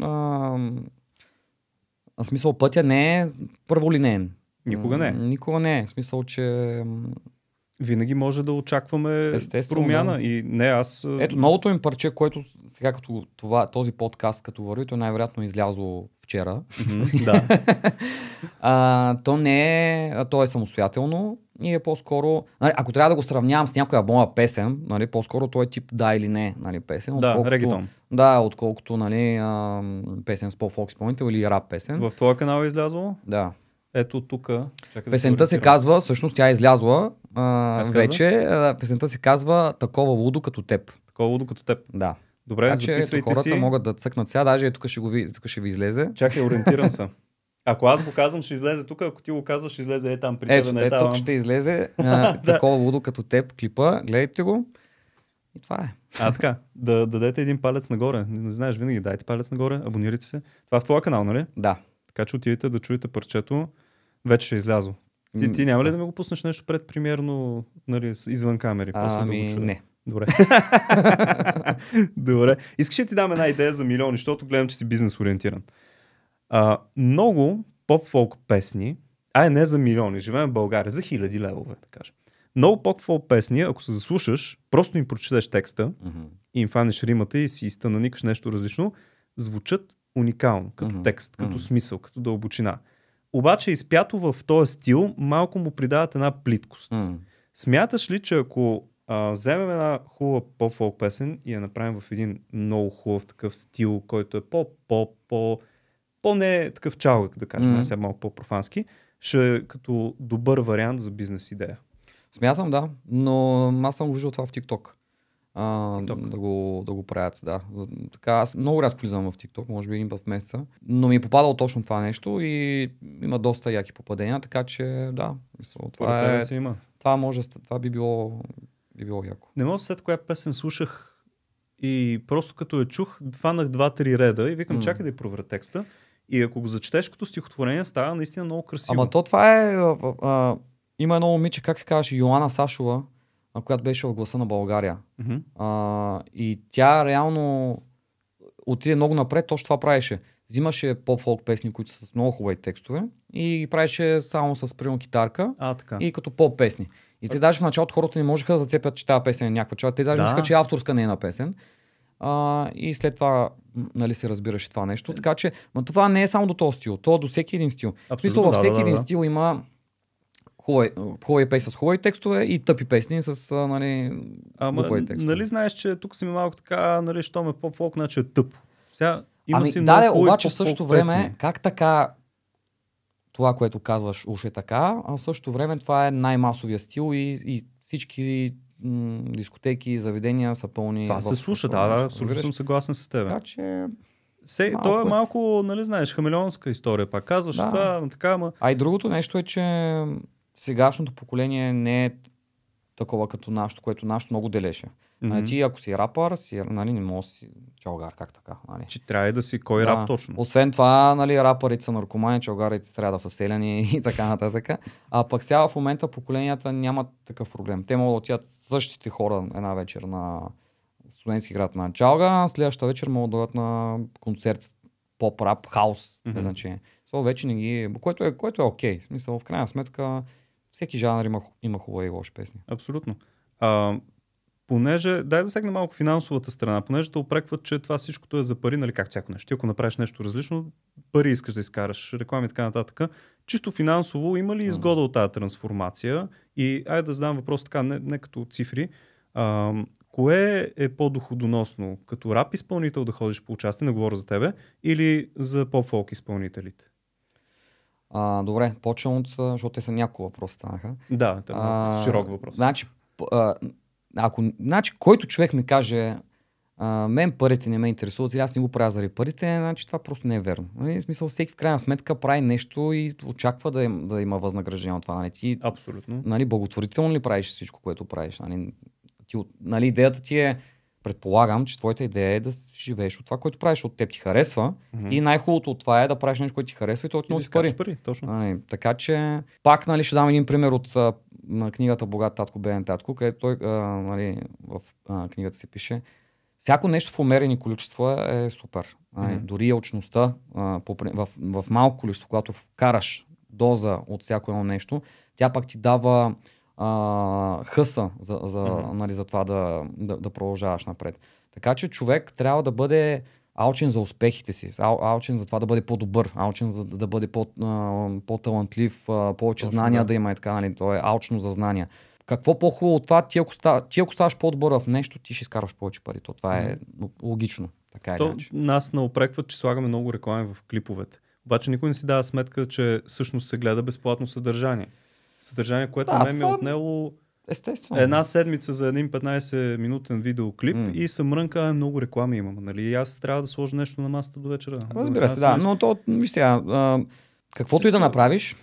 а, в смисъл пътя не е първолинен. Никога не. Е. Никога не. Е. В смисъл, че винаги може да очакваме Естествено, промяна. Да. И не аз. Ето новото им парче, което сега като това, този подкаст като върви, то най-вероятно е излязло вчера. да. а, то не е, то е самостоятелно и е по-скоро, нали, ако трябва да го сравнявам с някоя моя песен, нали, по-скоро той е тип да или не нали, песен. Да, регитон. Да, отколкото нали, а, песен с по фокс или рап песен. В твоя канал е излязло? Да. Ето тук. Песента да се казва, всъщност тя е излязла а, вече. Казва? Песента се казва Такова лудо като теб. Такова лудо като теб. Да. Добре, така, записвайте ето, хората си. могат да цъкнат сега, даже и тук ще, го ви, тук ще ви излезе. Чакай, ориентирам се. Ако аз го казвам, ще излезе тук, ако ти го казваш, ще излезе е там при Ето, тебе. Е, е тук ще излезе а, такова лудо като теб клипа, гледайте го. И това е. А, така. Да, да дадете един палец нагоре. Не, не знаеш, винаги дайте палец нагоре, абонирайте се. Това е в твоя канал, нали? Да. Така че отидете да чуете парчето, вече ще излязо. Ти, ти няма ли да ми го пуснеш нещо пред, примерно, нали, извън камери? А, после ами, да го ами, чуя. не. Добре. Добре. Искаш ли ти дам една идея за милиони, защото гледам, че си бизнес ориентиран. А, много поп-фолк песни, а не за милиони, живеем в България, за хиляди левове, да кажем. Много поп-фолк песни, ако се заслушаш, просто им прочетеш текста mm-hmm. и им фанеш римата и си изтънаникаш нещо различно, звучат уникално, като mm-hmm. текст, като mm-hmm. смисъл, като дълбочина. Обаче изпято в този стил, малко му придават една плиткост. Mm-hmm. Смяташ ли, че ако а, вземем една хубава поп-фолк песен и я направим в един много хубав такъв стил, който е по-по-по... По-не такъв чалък, да кажем, mm-hmm. сега малко по-профански, ще е като добър вариант за бизнес идея. Смятам, да, но аз съм го виждал това в TikTok а, да, го, да го правят. Да. Така, аз много рядко влизам в TikTok, може би един път в месеца, но ми е попадало точно това нещо и има доста яки попадения, така че да, мисъл, това, е, се има. това може, това би било, би било яко. Не мога да коя песен слушах и просто като я чух, фанах два-три реда и викам, mm. чакай да проверя текста. И ако го зачетеш като стихотворение, става наистина много красиво. Ама то това е... А, а, има едно момиче, как се казваше, Йоана Сашова, а, която беше в гласа на България. Mm-hmm. А, и тя реално отиде много напред, точно това правеше. Взимаше поп-фолк песни, които са с много хубави текстове и ги правеше само с примерно китарка а, така. и като поп песни. И те даже в началото хората не можеха да зацепят, че тази песен е някаква чова. Те даже да. мислеха, че е на песен. А, и след това нали, се разбираше това нещо. Така че, но това не е само до този стил, то е до всеки един стил. Абсолютно, Мисло, да, във всеки да, да, един да. стил има хубави, хубави песни с хубави текстове и тъпи песни с нали, Ама, текстове. Нали знаеш, че тук си ми малко така, нали, що ме поп-фолк, значи е тъпо. Сега има ами, си да, много обаче в същото време, песни. как така това, което казваш, уж е така, а в същото време това е най-масовия стил и, и всички м- дискотеки и заведения са пълни. Това се слуша, да, да, абсолютно съм съгласен с теб. Така че... Се, малко то е, е. малко, нали знаеш, хамелеонска история, пак казваш да. това, така, ама... А и другото нещо е, че сегашното поколение не е такова като нашето, което нашето много делеше. Mm-hmm. Нали, ти ако си рапър, си, нали, не може си чалгар, как така. Нали. Че трябва да си кой да. рап точно. Освен това, нали, рапърите са наркомани, чалгарите трябва да са селени и така нататък. А пък сега в момента поколенията нямат такъв проблем. Те могат да отидат същите хора една вечер на студентски град на чалга, следващата вечер могат да отидат на концерт поп-рап, хаус, mm-hmm. без значение. вече не ги... Което е, което е окей. Okay. В смисъл, в крайна сметка, всеки жанр има, има хубава и лоша песни. Абсолютно. А, понеже, дай сегне малко финансовата страна, понеже те опрекват, че това всичкото е за пари, нали как всяко нещо. Ти ако направиш нещо различно, пари искаш да изкараш, реклами и така нататък. Чисто финансово има ли изгода от тази трансформация? И айде да задам въпрос така, не, не като цифри. А, кое е по-доходоносно? Като рап изпълнител да ходиш по участие, не говоря за тебе, или за поп-фолк изпълнителите? А, добре, почвам от, защото те са няколко въпроса станаха. Да, е а, широк въпрос. Значи, а, ако, значи, който човек ми каже, а, мен парите не ме интересуват или аз не го правя заради парите, значи това просто не е верно. Нали, в смисъл, всеки в крайна сметка прави нещо и очаква да, им, да има възнаграждение от това. Нали, ти, Абсолютно. Нали, благотворително ли правиш всичко, което правиш? Нали, ти, нали, идеята ти е Предполагам, че твоята идея е да живееш от това, което правиш, от теб ти харесва. Mm-hmm. И най-хубавото от това е да правиш нещо, което ти харесва и то ти носи пари. пари точно. А, нали, не, така че, пак нали, ще дам един пример от а, на книгата Богат татко, беден татко, където той а, нали, в а, книгата се пише всяко нещо в умерени количества е супер. Mm-hmm. Дори елчността а, по, в, в малко количество, когато вкараш доза от всяко едно нещо, тя пак ти дава а, хъса за, за, mm-hmm. нали, за това да, да, да продължаваш напред. Така че човек трябва да бъде алчен за успехите си, ал, алчен за това да бъде по-добър, алчен за да бъде по, а, по-талантлив, а, повече Точно, знания да. да има и така, нали, то е алчно за знания. Какво по-хубаво от това, ти ако, став, ти ако ставаш по-добър в нещо, ти ще изкарваш повече пари. То това е логично. Така То, е, нас не опрекват, че слагаме много реклами в клиповете. Обаче никой не си дава сметка, че всъщност се гледа безплатно съдържание съдържание, което да, на мен ми е отнело Естествено. Една седмица за един 15-минутен видеоклип mm. и съм мрънка, много реклами имам. Нали? И аз трябва да сложа нещо на масата до вечера. Разбира се, да. Но то, виж сега, а, каквото и да направиш,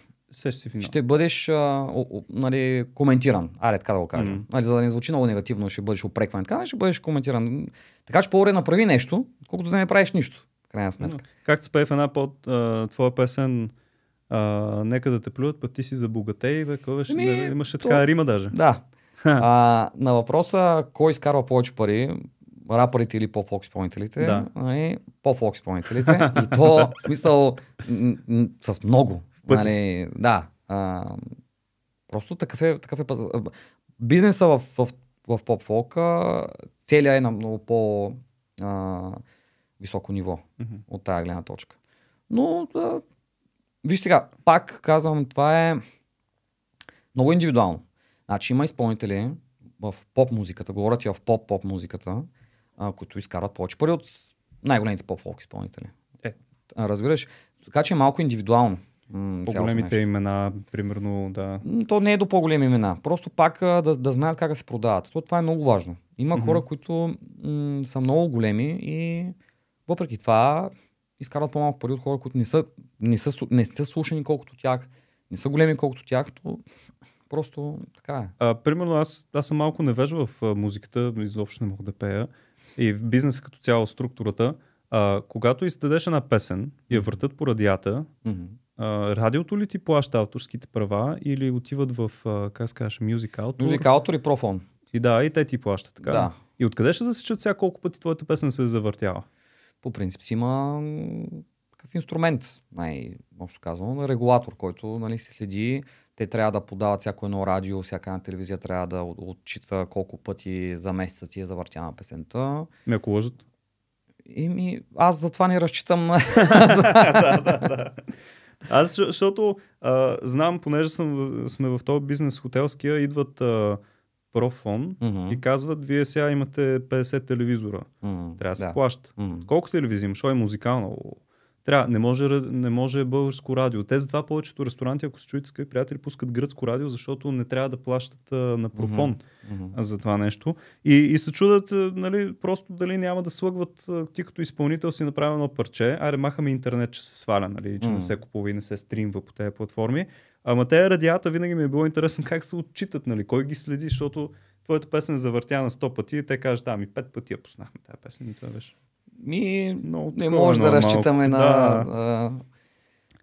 ще бъдеш а, о, о, нали, коментиран. Аре, така да го кажа. Mm. Нали, за да не звучи много негативно, ще бъдеш опрекван. Така нали, ще бъдеш коментиран. Така че по-добре направи нещо, колкото да не правиш нищо. Крайна сметка. Mm. Как се пее в една под а, твоя песен? а, нека да те плюят, пък ти си забогатей, бе, кой беше, ми, да, имаше то... така рима даже. Да. а, на въпроса кой изкарва повече пари, рапърите или по-фолк изпълнителите, да. Нали, по-фолк изпълнителите, и то в смисъл н- н- с много. Нали, да. А, просто такъв е, такъв е бизнеса в, в, в поп-фолка, целият е на много по а, високо ниво mm-hmm. от тази гледна точка. Но да, Виж сега, пак казвам, това е много индивидуално. Значи има изпълнители в поп музиката, говорят и в поп-поп музиката, които изкарват повече пари от най-големите поп-фолк изпълнители. Е. Разбираш? Така че е малко индивидуално. По-големите имена, примерно, да. То не е до по-големи имена. Просто пак да, да знаят как да се продават. То, това е много важно. Има mm-hmm. хора, които м- са много големи и въпреки това изкарват по-малко пари от хора, които не са, не са, не са слушани колкото тях, не са големи колкото тях, то просто така е. А, примерно аз, аз съм малко невеж в а, музиката, изобщо не мога да пея. И в бизнеса като цяло, структурата, а, когато издадеш една песен и я въртат по радията, mm-hmm. а, радиото ли ти плаща авторските права или отиват в, а, как скажеш, Music Autor? Music Autor и Profon. И да, и те ти плащат така. Да. И откъде ще засечат сега колко пъти твоята песен се е завъртява? по принцип си има такъв инструмент, най-общо казано, регулатор, който нали, се следи. Те трябва да подават всяко едно радио, всяка една телевизия трябва да отчита колко пъти за месеца ти е завъртяна песента. Ме ако лъжат? ми, аз затова не разчитам. да, да, да. Аз, защото а, знам, понеже съм, сме в този бизнес хотелския, идват а, профон mm-hmm. и казват, вие сега имате 50 телевизора. Mm-hmm. Трябва да се плаща. Mm-hmm. Колко телевизии имаш? Ой, музикално. Трябва, не може, не може българско радио. Те затова повечето ресторанти, ако се чуете, скъпи приятели, пускат гръцко радио, защото не трябва да плащат а, на профон mm-hmm. за това нещо. И, и се чудят, нали, просто дали няма да слъгват, ти като изпълнител си направи едно парче, аре махаме интернет, че се сваля, нали, че mm-hmm. не се купува и не се стримва по тези платформи. Ама те радията винаги ми е било интересно как се отчитат, нали, кой ги следи, защото твоята песен е завъртя на 100 пъти и те кажат, ами 5 пъти я познахме тази песен и това беше. Ми, но не може да разчитаме малко. на да.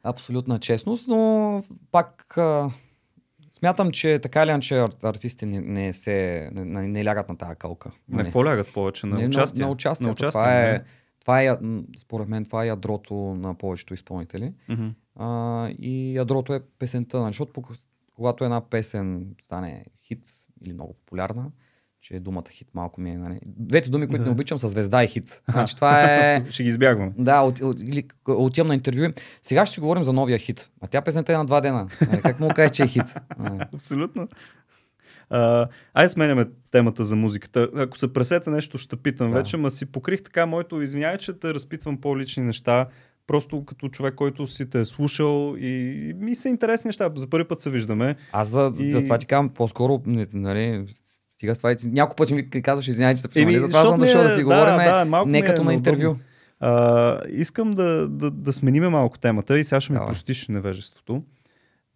абсолютна честност, но пак а, смятам, че така или иначе артисти артистите не, не, се, не, не лягат на тази калка. На нали? какво лягат повече? На не, участие? На, на участието. На участие това, не. е, нали? това е, според мен, това е ядрото на повечето изпълнители. Uh-huh. А, и ядрото е песента, нали? защото когато една песен стане хит или много популярна, че думата хит малко ми е. Нали. Двете думи, които да. не обичам са звезда и хит. Значи това е. ще ги избягвам. Да, от, от, или, отивам на интервю. Сега ще си говорим за новия хит. А тя песента е на два дена. Е, как му кажеш, че е хит? Абсолютно. Uh, Айде сменяме темата за музиката. Ако се пресете нещо, ще питам да. вече, ма си покрих така моето извинявай, че те разпитвам по-лични неща. Просто като човек, който си те е слушал и, и ми са интересни неща. За първи път се виждаме. Аз за, и... за това ти казвам, по-скоро нали, Стига с това. Няколко пъти ми казваш, извинявай, че те нали? Еми, затова съм дошъл да си да, говорим да, да не е като е на интервю. А, искам да, да, да смениме малко темата и сега ще ми Давай. простиш невежеството.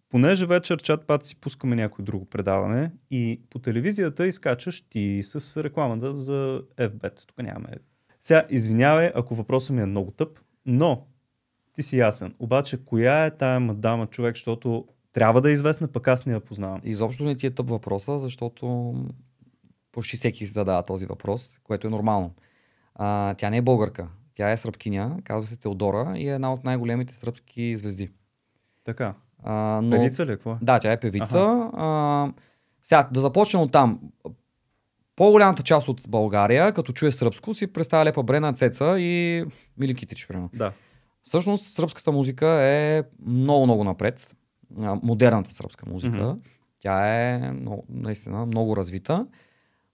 Понеже вечер чат пат си пускаме някое друго предаване и по телевизията изкачаш ти с рекламата за FBET. Тук нямаме. Сега, извинявай, ако въпросът ми е много тъп, но ти си ясен. Обаче, коя е тая мадама човек, защото трябва да е известна, пък аз не я познавам. Изобщо не ти е тъп въпроса, защото почти всеки задава този въпрос, което е нормално. А, тя не е българка, тя е сръбкиня, казва се Теодора и е една от най-големите сръбски звезди. Така. А, но... Певица ли? Е? Какво? Е? Да, тя е певица. Ага. А, сега, да започнем от там. По-голямата част от България, като чуе сръбско, си представя Лепа Брена, Цеца и миликите Китич, примерно. Да. Всъщност, сръбската музика е много-много напред. Модерната сръбска музика. Mm-hmm. Тя е много, наистина много развита.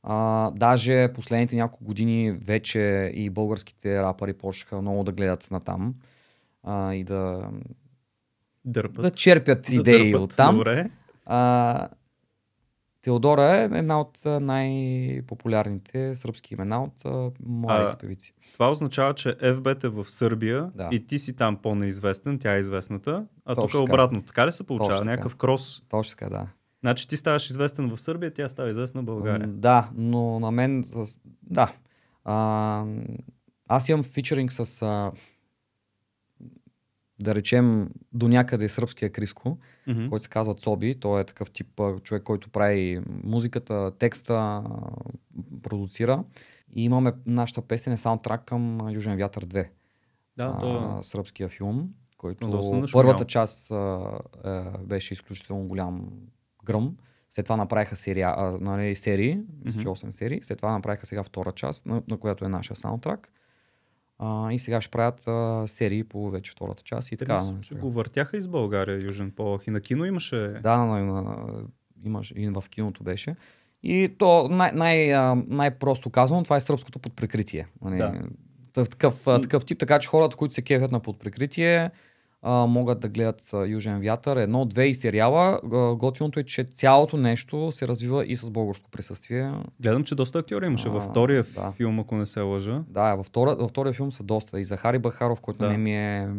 А, даже последните няколко години вече и българските рапъри почнаха много да гледат на там а, и да дърпат. да черпят да идеи дърпат. от там. Добре. А, Теодора е една от най-популярните сръбски имена от моите певици. Това означава, че FBT е в Сърбия да. и ти си там по-неизвестен, тя е известната, а Точно тук е обратно. Така ли се получава? Точно Някакъв крос? Точно така, да. Значи ти ставаш известен в Сърбия, тя става известна в България. Да, но на мен... Да. А, аз имам фичеринг с... А, да речем до някъде сръбския Криско, mm-hmm. който се казва Цоби. Той е такъв тип човек, който прави музиката, текста, продуцира. И имаме нашата песен е саундтрак към Южен вятър 2. Да, то... а, е сръбския филм, който първата част а, е, беше изключително голям гръм. След това направиха серия, а, нали, серии, мисля, hmm 8 серии. След това направиха сега втора част, на, на която е нашия саундтрак. А, и сега ще правят а, серии по вече втората част и Те така. Мисля, нали, че го въртяха из България, Южен Полах. И на кино имаше. Да, на, на, имаш, и в киното беше. И то най- най- най-просто казано, това е сръбското подприкритие. Нали. Да. Такъв, такъв тип, така че хората, които се кефят на подприкритие, а, могат да гледат а, Южен вятър, едно-две и сериала. готиното е, че цялото нещо се развива и с българско присъствие. Гледам, че доста актьори имаше а, във втория да. филм, ако не се лъжа. Да, във, втора, във втория филм са доста. И Захари Бахаров, който да. не ми е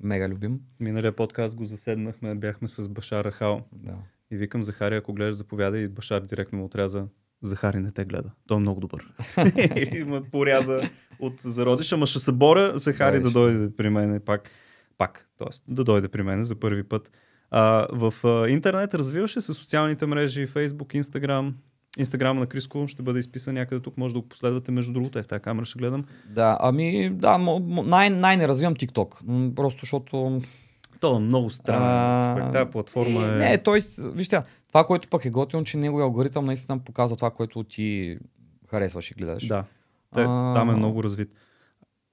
мега любим. Миналия подкаст го заседнахме, бяхме с Башар Рахал. Да. И викам Захари, ако гледаш, заповядай. И Башар директно му отряза. Захари не те гледа. Той е много добър. Има поряза от зародиша, ама ще се боря Захари да, да дойде при мен пак пак, т.е. да дойде при мен за първи път. А, в а, интернет развиваше се социалните мрежи, Facebook, Instagram. Инстаграма на Криско ще бъде изписан някъде тук, може да го последвате. Между другото, е в тази камера ще гледам. Да, ами да, най- най-не развивам TikTok. Просто защото... То е много странно. А... тази платформа е... Не, той, вижте, това, което пък е готино, че неговия алгоритъм наистина показва това, което ти харесваш и гледаш. Да, Те, а... там е много развит.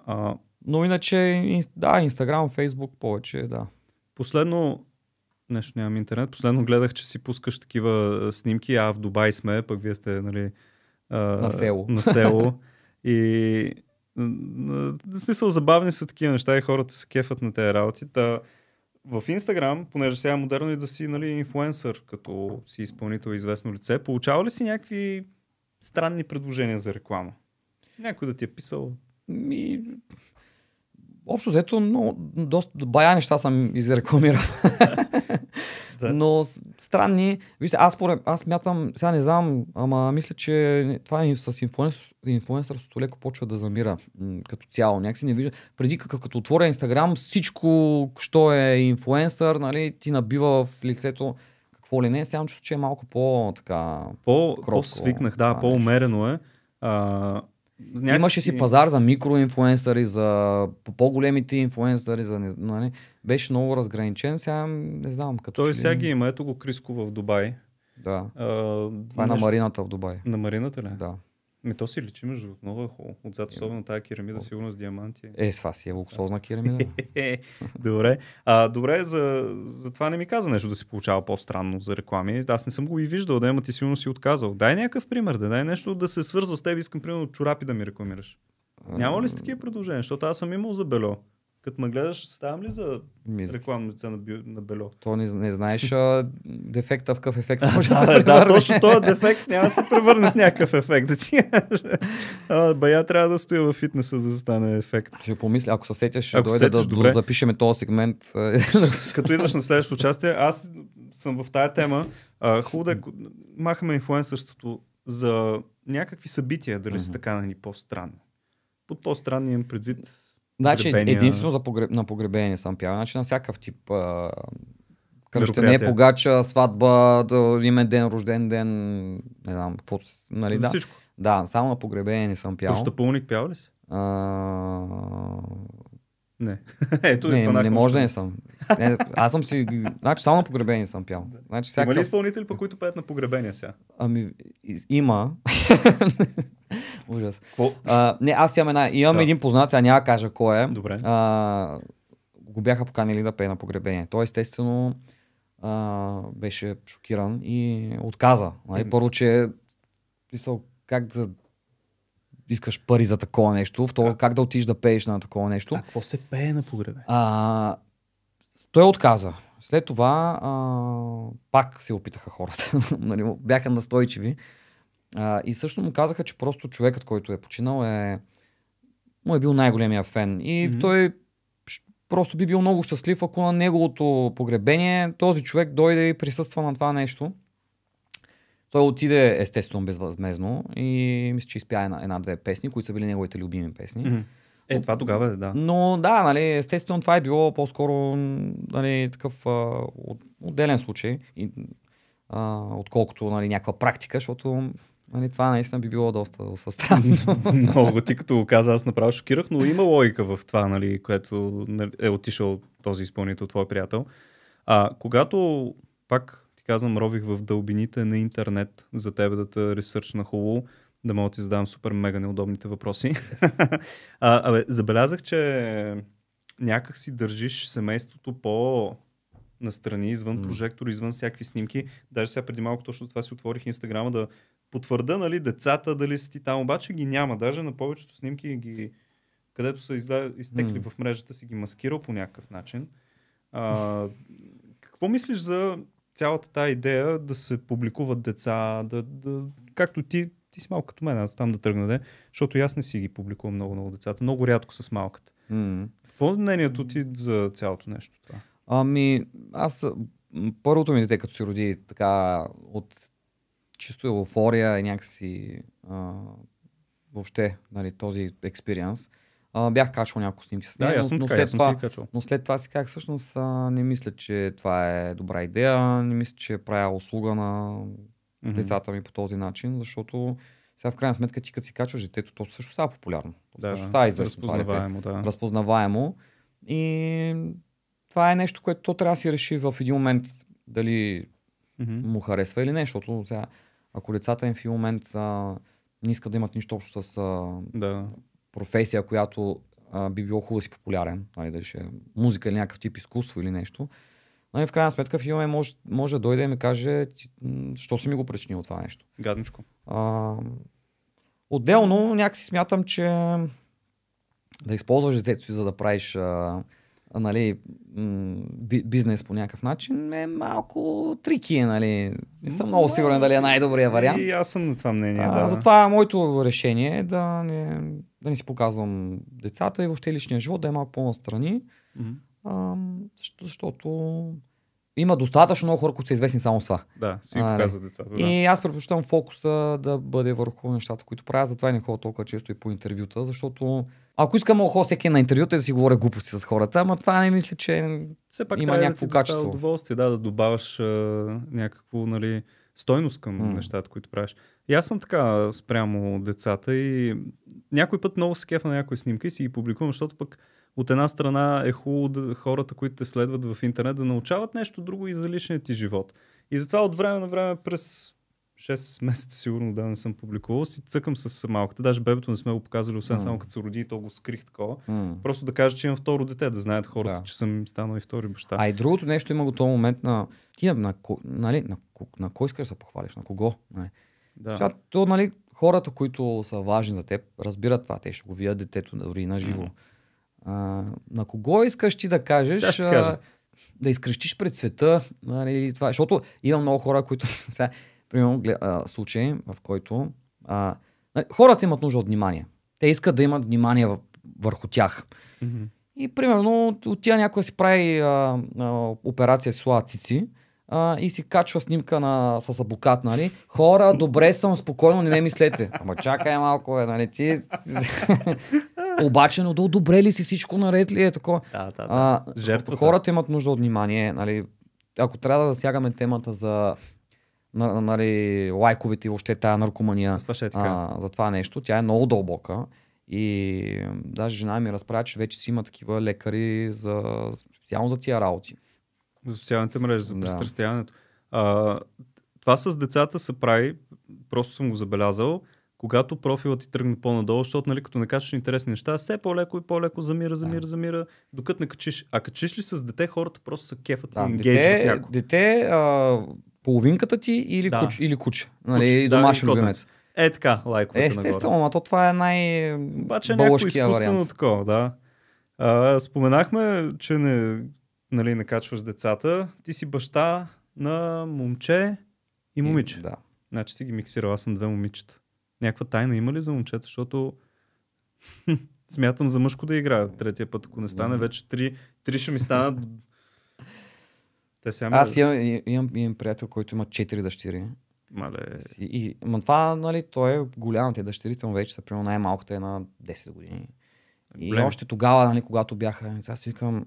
А, но иначе, да, Инстаграм, Фейсбук повече, да. Последно, нещо нямам интернет, последно гледах, че си пускаш такива снимки, а в Дубай сме, пък вие сте, нали... А, на село. На село. и в смисъл, забавни са такива неща и хората се кефат на тези работи. Та, в Инстаграм, понеже сега е модерно и да си нали, инфуенсър, като си изпълнител известно лице, получава ли си някакви странни предложения за реклама? Някой да ти е писал? Ми, общо взето, но доста, бая неща съм изрекламирал. да. Но странни. Вижте, аз, поред, аз мятам, сега не знам, ама мисля, че това е с инфлуенсър, инфлуенсърството леко почва да замира като цяло. Някакси не вижда. Преди като, като отворя Инстаграм, всичко, що е инфлуенсър, нали, ти набива в лицето какво ли не. Сега чувствам, че е малко по-така. По, по-свикнах, да, по-умерено е. А, някакси... Имаше си пазар за микроинфлуенсъри, за по-големите инфлуенсъри, за не, нали, беше много разграничен, сега не знам. Като Той че... сега ги има, ето го Криско в Дубай. Да. А, Това е нещо... на Марината в Дубай. На Марината ли? Е? Да. Ме ами то си личи между много е хубаво. Отзад особено тази керамида, сигурно с диаманти. Е, това си е луксозна керамида. добре. А, добре, за, за това не ми каза нещо да се получава по-странно за реклами. Аз не съм го и виждал, да, има ти сигурно си отказал. Дай някакъв пример, да дай нещо да се свързва с теб. Искам, примерно, чорапи да ми рекламираш. Няма ли си такива предложения? Защото аз съм имал за бело. Като ме гледаш, ставам ли за рекламно лице на, бю, на бельо? То не, не знаеш а, дефекта в какъв ефект може да, да се превърне. Да, точно този дефект няма да се превърне в някакъв ефект. Да ти а, бая трябва да стоя в фитнеса, да стане ефект. Ще помисля, ако се сетяш ако дойде сетиш, да, добре. да запишеме този сегмент. Като идваш на следващото участие, аз съм в тая тема. хубаво да е, махаме инфлуенсърството за някакви събития, дали mm-hmm. са така ни по странни Под по странни имам предвид Значи единствено за погреб... на погребение съм пял, значи на всякакъв тип не е погача, сватба, да, име ден, рожден ден, не знам, какво нали, за да. всичко. Да, само на погребение не съм пял. пълник пял ли си? А... Не. Ето не, не може да не съм. Не, аз съм си. Значи само на погребение съм пял. Значи, всяка... Има ли изпълнители, по които пеят на погребение сега? Ами, из... има. Ужас. Кво? А, не, аз имам, една, имам един познат, сега няма кажа кой е. Добре. А, го бяха поканили да пее на погребение. Той естествено а, беше шокиран и отказа. Нали? Първо, че писал е как да искаш пари за такова нещо, второ как, как да отиш да пееш на такова нещо. А какво се пее на погребение? А, той отказа. След това а, пак се опитаха хората. Нали, бяха настойчиви. А, и също му казаха, че просто човекът, който е починал е... му е бил най-големия фен. И mm-hmm. той просто би бил много щастлив, ако на неговото погребение този човек дойде и присъства на това нещо. Той отиде естествено безвъзмезно и мисля, че изпя една, една-две песни, които са били неговите любими песни. Mm-hmm. Е, това тогава е, да. Но да, нали, естествено това е било по-скоро нали, такъв а, отделен случай, и, а, отколкото нали, някаква практика, защото Нали, това наистина би било доста, доста странно. Много ти като го каза, аз направо шокирах, но има логика в това, нали, което нали, е отишъл този изпълнител, твой приятел. А когато, пак ти казвам, рових в дълбините на интернет за тебе да те ресърчна хубаво, да мога ти задавам супер мега неудобните въпроси. Yes. а, абе, забелязах, че някак си държиш семейството по настрани, извън прожектор, извън всякакви снимки. Даже сега преди малко точно това си отворих инстаграма да потвърда, нали, децата, дали си ти там, обаче ги няма. Даже на повечето снимки ги, където са изтекли в мрежата, си ги маскирал по някакъв начин. А, какво мислиш за цялата тази идея да се публикуват деца, да, да, както ти, ти си малко като мен, аз там да тръгна, де, защото аз не си ги публикувам много-много децата, много рядко с малката. Mm. Какво е мнението ти за цялото нещо това? Ами, аз първото ми дете, като се роди така от чисто еуфория и някакси а, въобще нали, този експириенс, бях качвал няколко снимки с нея, да, но, но, след това, но след това си казах, всъщност а, не мисля, че това е добра идея, не мисля, че е правя услуга на mm-hmm. децата ми по този начин, защото сега в крайна сметка ти като си качваш детето, то също става популярно. То да, също става известно. Разпознаваемо, да. Разпознаваемо. И това е нещо, което то трябва да си реши в един момент дали mm-hmm. му харесва или не, защото сега, ако децата им в един момент а, не искат да имат нищо общо с а, да. професия, която а, би било хубаво да си популярен, нали, дали ще е музика или някакъв тип изкуство или нещо, нали, в крайна сметка в един момент може, може да дойде и ми каже, що си ми го причинил това нещо. Гадничко. А, отделно някакси смятам, че да използваш детето си, за да правиш а, нали, бизнес по някакъв начин е малко трики, нали. Не съм много сигурен дали е най-добрият вариант. И аз съм на това мнение, а, Затова моето решение е да не, да не си показвам децата и въобще личния живот да е малко по-настрани. Mm-hmm. А, защото има достатъчно много хора, които са известни само с това. Да, си а, показва нали? децата. Да. И аз предпочитам фокуса да бъде върху нещата, които правя, затова и не ходя толкова често и по интервюта, защото ако искам много всеки на интервюта и да си говоря глупости с хората, ама това не мисля, че Все пак има някакво да качество. удоволствие, да, да добавяш а, някакво, нали, стойност към mm. нещата, които правиш. И аз съм така спрямо децата и някой път много се кефа на някои снимки и си ги публикувам, защото пък от една страна е хубаво да, хората, които те следват в интернет, да научават нещо друго и за личния ти живот. И затова от време на време през 6 месеца сигурно да не съм публикувал, си цъкам с малката. Даже бебето не сме го показали, освен mm. само като се роди и то го скрих такова. Mm. Просто да кажа, че имам второ дете, да знаят хората, да. че съм станал и втори баща. А и другото нещо има го този момент на... Ти на, на, нали, на, на кой искаш да се похвалиш? На кого? Нали? Да. Защото, то, нали, хората, които са важни за теб, разбират това. Те ще го видят детето дори на живо. Mm. А, на кого искаш ти да кажеш? Сега ще кажа. да изкрещиш пред света. Нали, това. Защото има много хора, които... Сега, примерно, а, случай, в който а, нали, хората имат нужда от внимание. Те искат да имат внимание върху тях. Mm-hmm. И примерно от тя някой си прави а, а, операция с лацици а, и си качва снимка на, с абукат, нали? Хора, добре съм, спокойно, не ме мислете. Ама чакай малко, е, нали? Ти... Обаче, но да ли си всичко наред ли е такова. Да, да, да. Жертвата. Хората имат нужда от внимание. Нали, ако трябва да засягаме темата за нали, лайковите и въобще тая наркомания е а, за това нещо, тя е много дълбока. И даже жена ми разправя, че вече си има такива лекари за, специално за тия работи. За социалните мрежи, за пристрастяването. Да. А, това с децата се прави, просто съм го забелязал когато профилът ти тръгне по-надолу, защото нали, като не качваш интересни неща, все по-леко и по-леко замира, замира, замира, докато не качиш. А качиш ли с дете, хората просто са кефът да, и енгейджват дете, яко. дете а, половинката ти или, да. куч, или куче, нали, куче, домашен да, любимец. Е така, лайковете Естествено, но то това е най Обаче е някакво изкуствено такова, да. А, споменахме, че не, нали, не качваш децата. Ти си баща на момче и момиче. И, да. Значи си ги миксирал. Аз съм две момичета. Някаква тайна има ли за момчета, защото смятам за мъжко да играя третия път, ако не стане вече три, три ще ми станат те сега Аз имам, имам, имам приятел, който има четири дъщери. Мале. И, и, ма това, нали, той е голям, те дъщерите му вече са, примерно най-малката е на 10 години. И Блин. още тогава, нали, когато бяха деца, нали, си викам,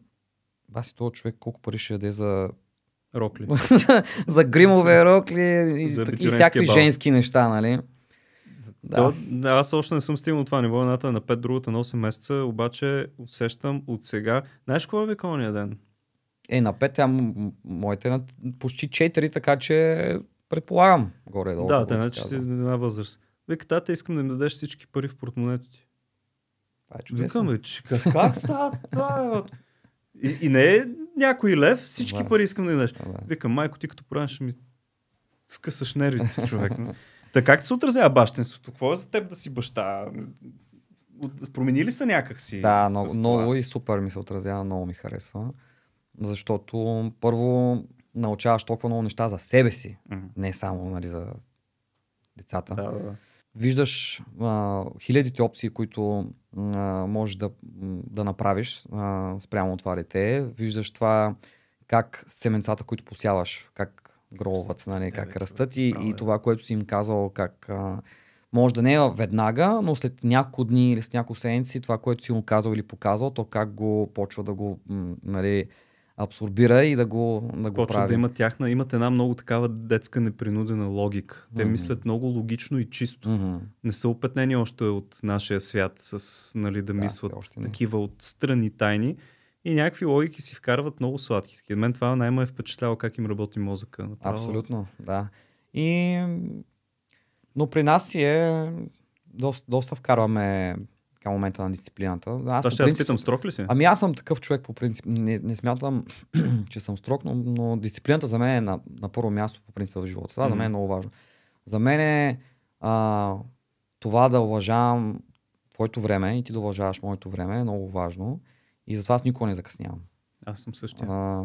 баси този човек колко пари ще яде за... Рокли. за гримове, рокли и, и всякакви бал. женски неща, нали? Да. То, аз още не съм стигнал това ниво. Едната е на 5, другата на 8 месеца, обаче усещам от сега. Знаеш какво е вековния ден? Е, на 5, а моите на почти 4, така че предполагам горе-долу. Да, да, значи си една възраст. Вика, тата, искам да ми дадеш всички пари в портмонето ти. Това е чудесно. Е, че как става това? И, и не е някой лев, всички да. пари искам да дадеш. Да. Викам, майко, ти като правиш, ми скъсаш нервите, човек. Та как се отразява бащенството? Какво е за теб да си баща? Променили са си? Да, много, много и супер ми се отразява, много ми харесва. Защото първо научаваш толкова много неща за себе си, mm-hmm. не само нали, за децата. Да, да. Виждаш а, хилядите опции, които а, можеш да, да направиш а, спрямо от това дете. Виждаш това как семенцата, които посяваш, как гроват, нали, е, как да, растат и, и е. това, което си им казал, как а, може да не е веднага, но след няколко дни или след няколко седмици това, което си му казал или показал, то как го почва да го нали, абсорбира и да го, да го Почва прави. да има тяхна, имат една много такава детска непринудена логика. Те mm-hmm. мислят много логично и чисто. Mm-hmm. Не са опетнени още от нашия свят с нали, да, да мислят такива от страни тайни и някакви логики си вкарват много сладки. Таки. Мен това най ма е впечатляло как им работи мозъка. Направо. Абсолютно, да. И... Но при нас си е... Доста, доста вкарваме към момента на дисциплината. Аз Това ще принцип... питам, строк ли си? Ами аз съм такъв човек по принцип. Не, не смятам, че съм строк, но, но дисциплината за мен е на, на първо място по принцип в живота. Това mm-hmm. за мен е много важно. За мен е а, това да уважавам твоето време и ти да уважаваш моето време е много важно. И затова аз никога не закъснявам. Аз съм същия. А,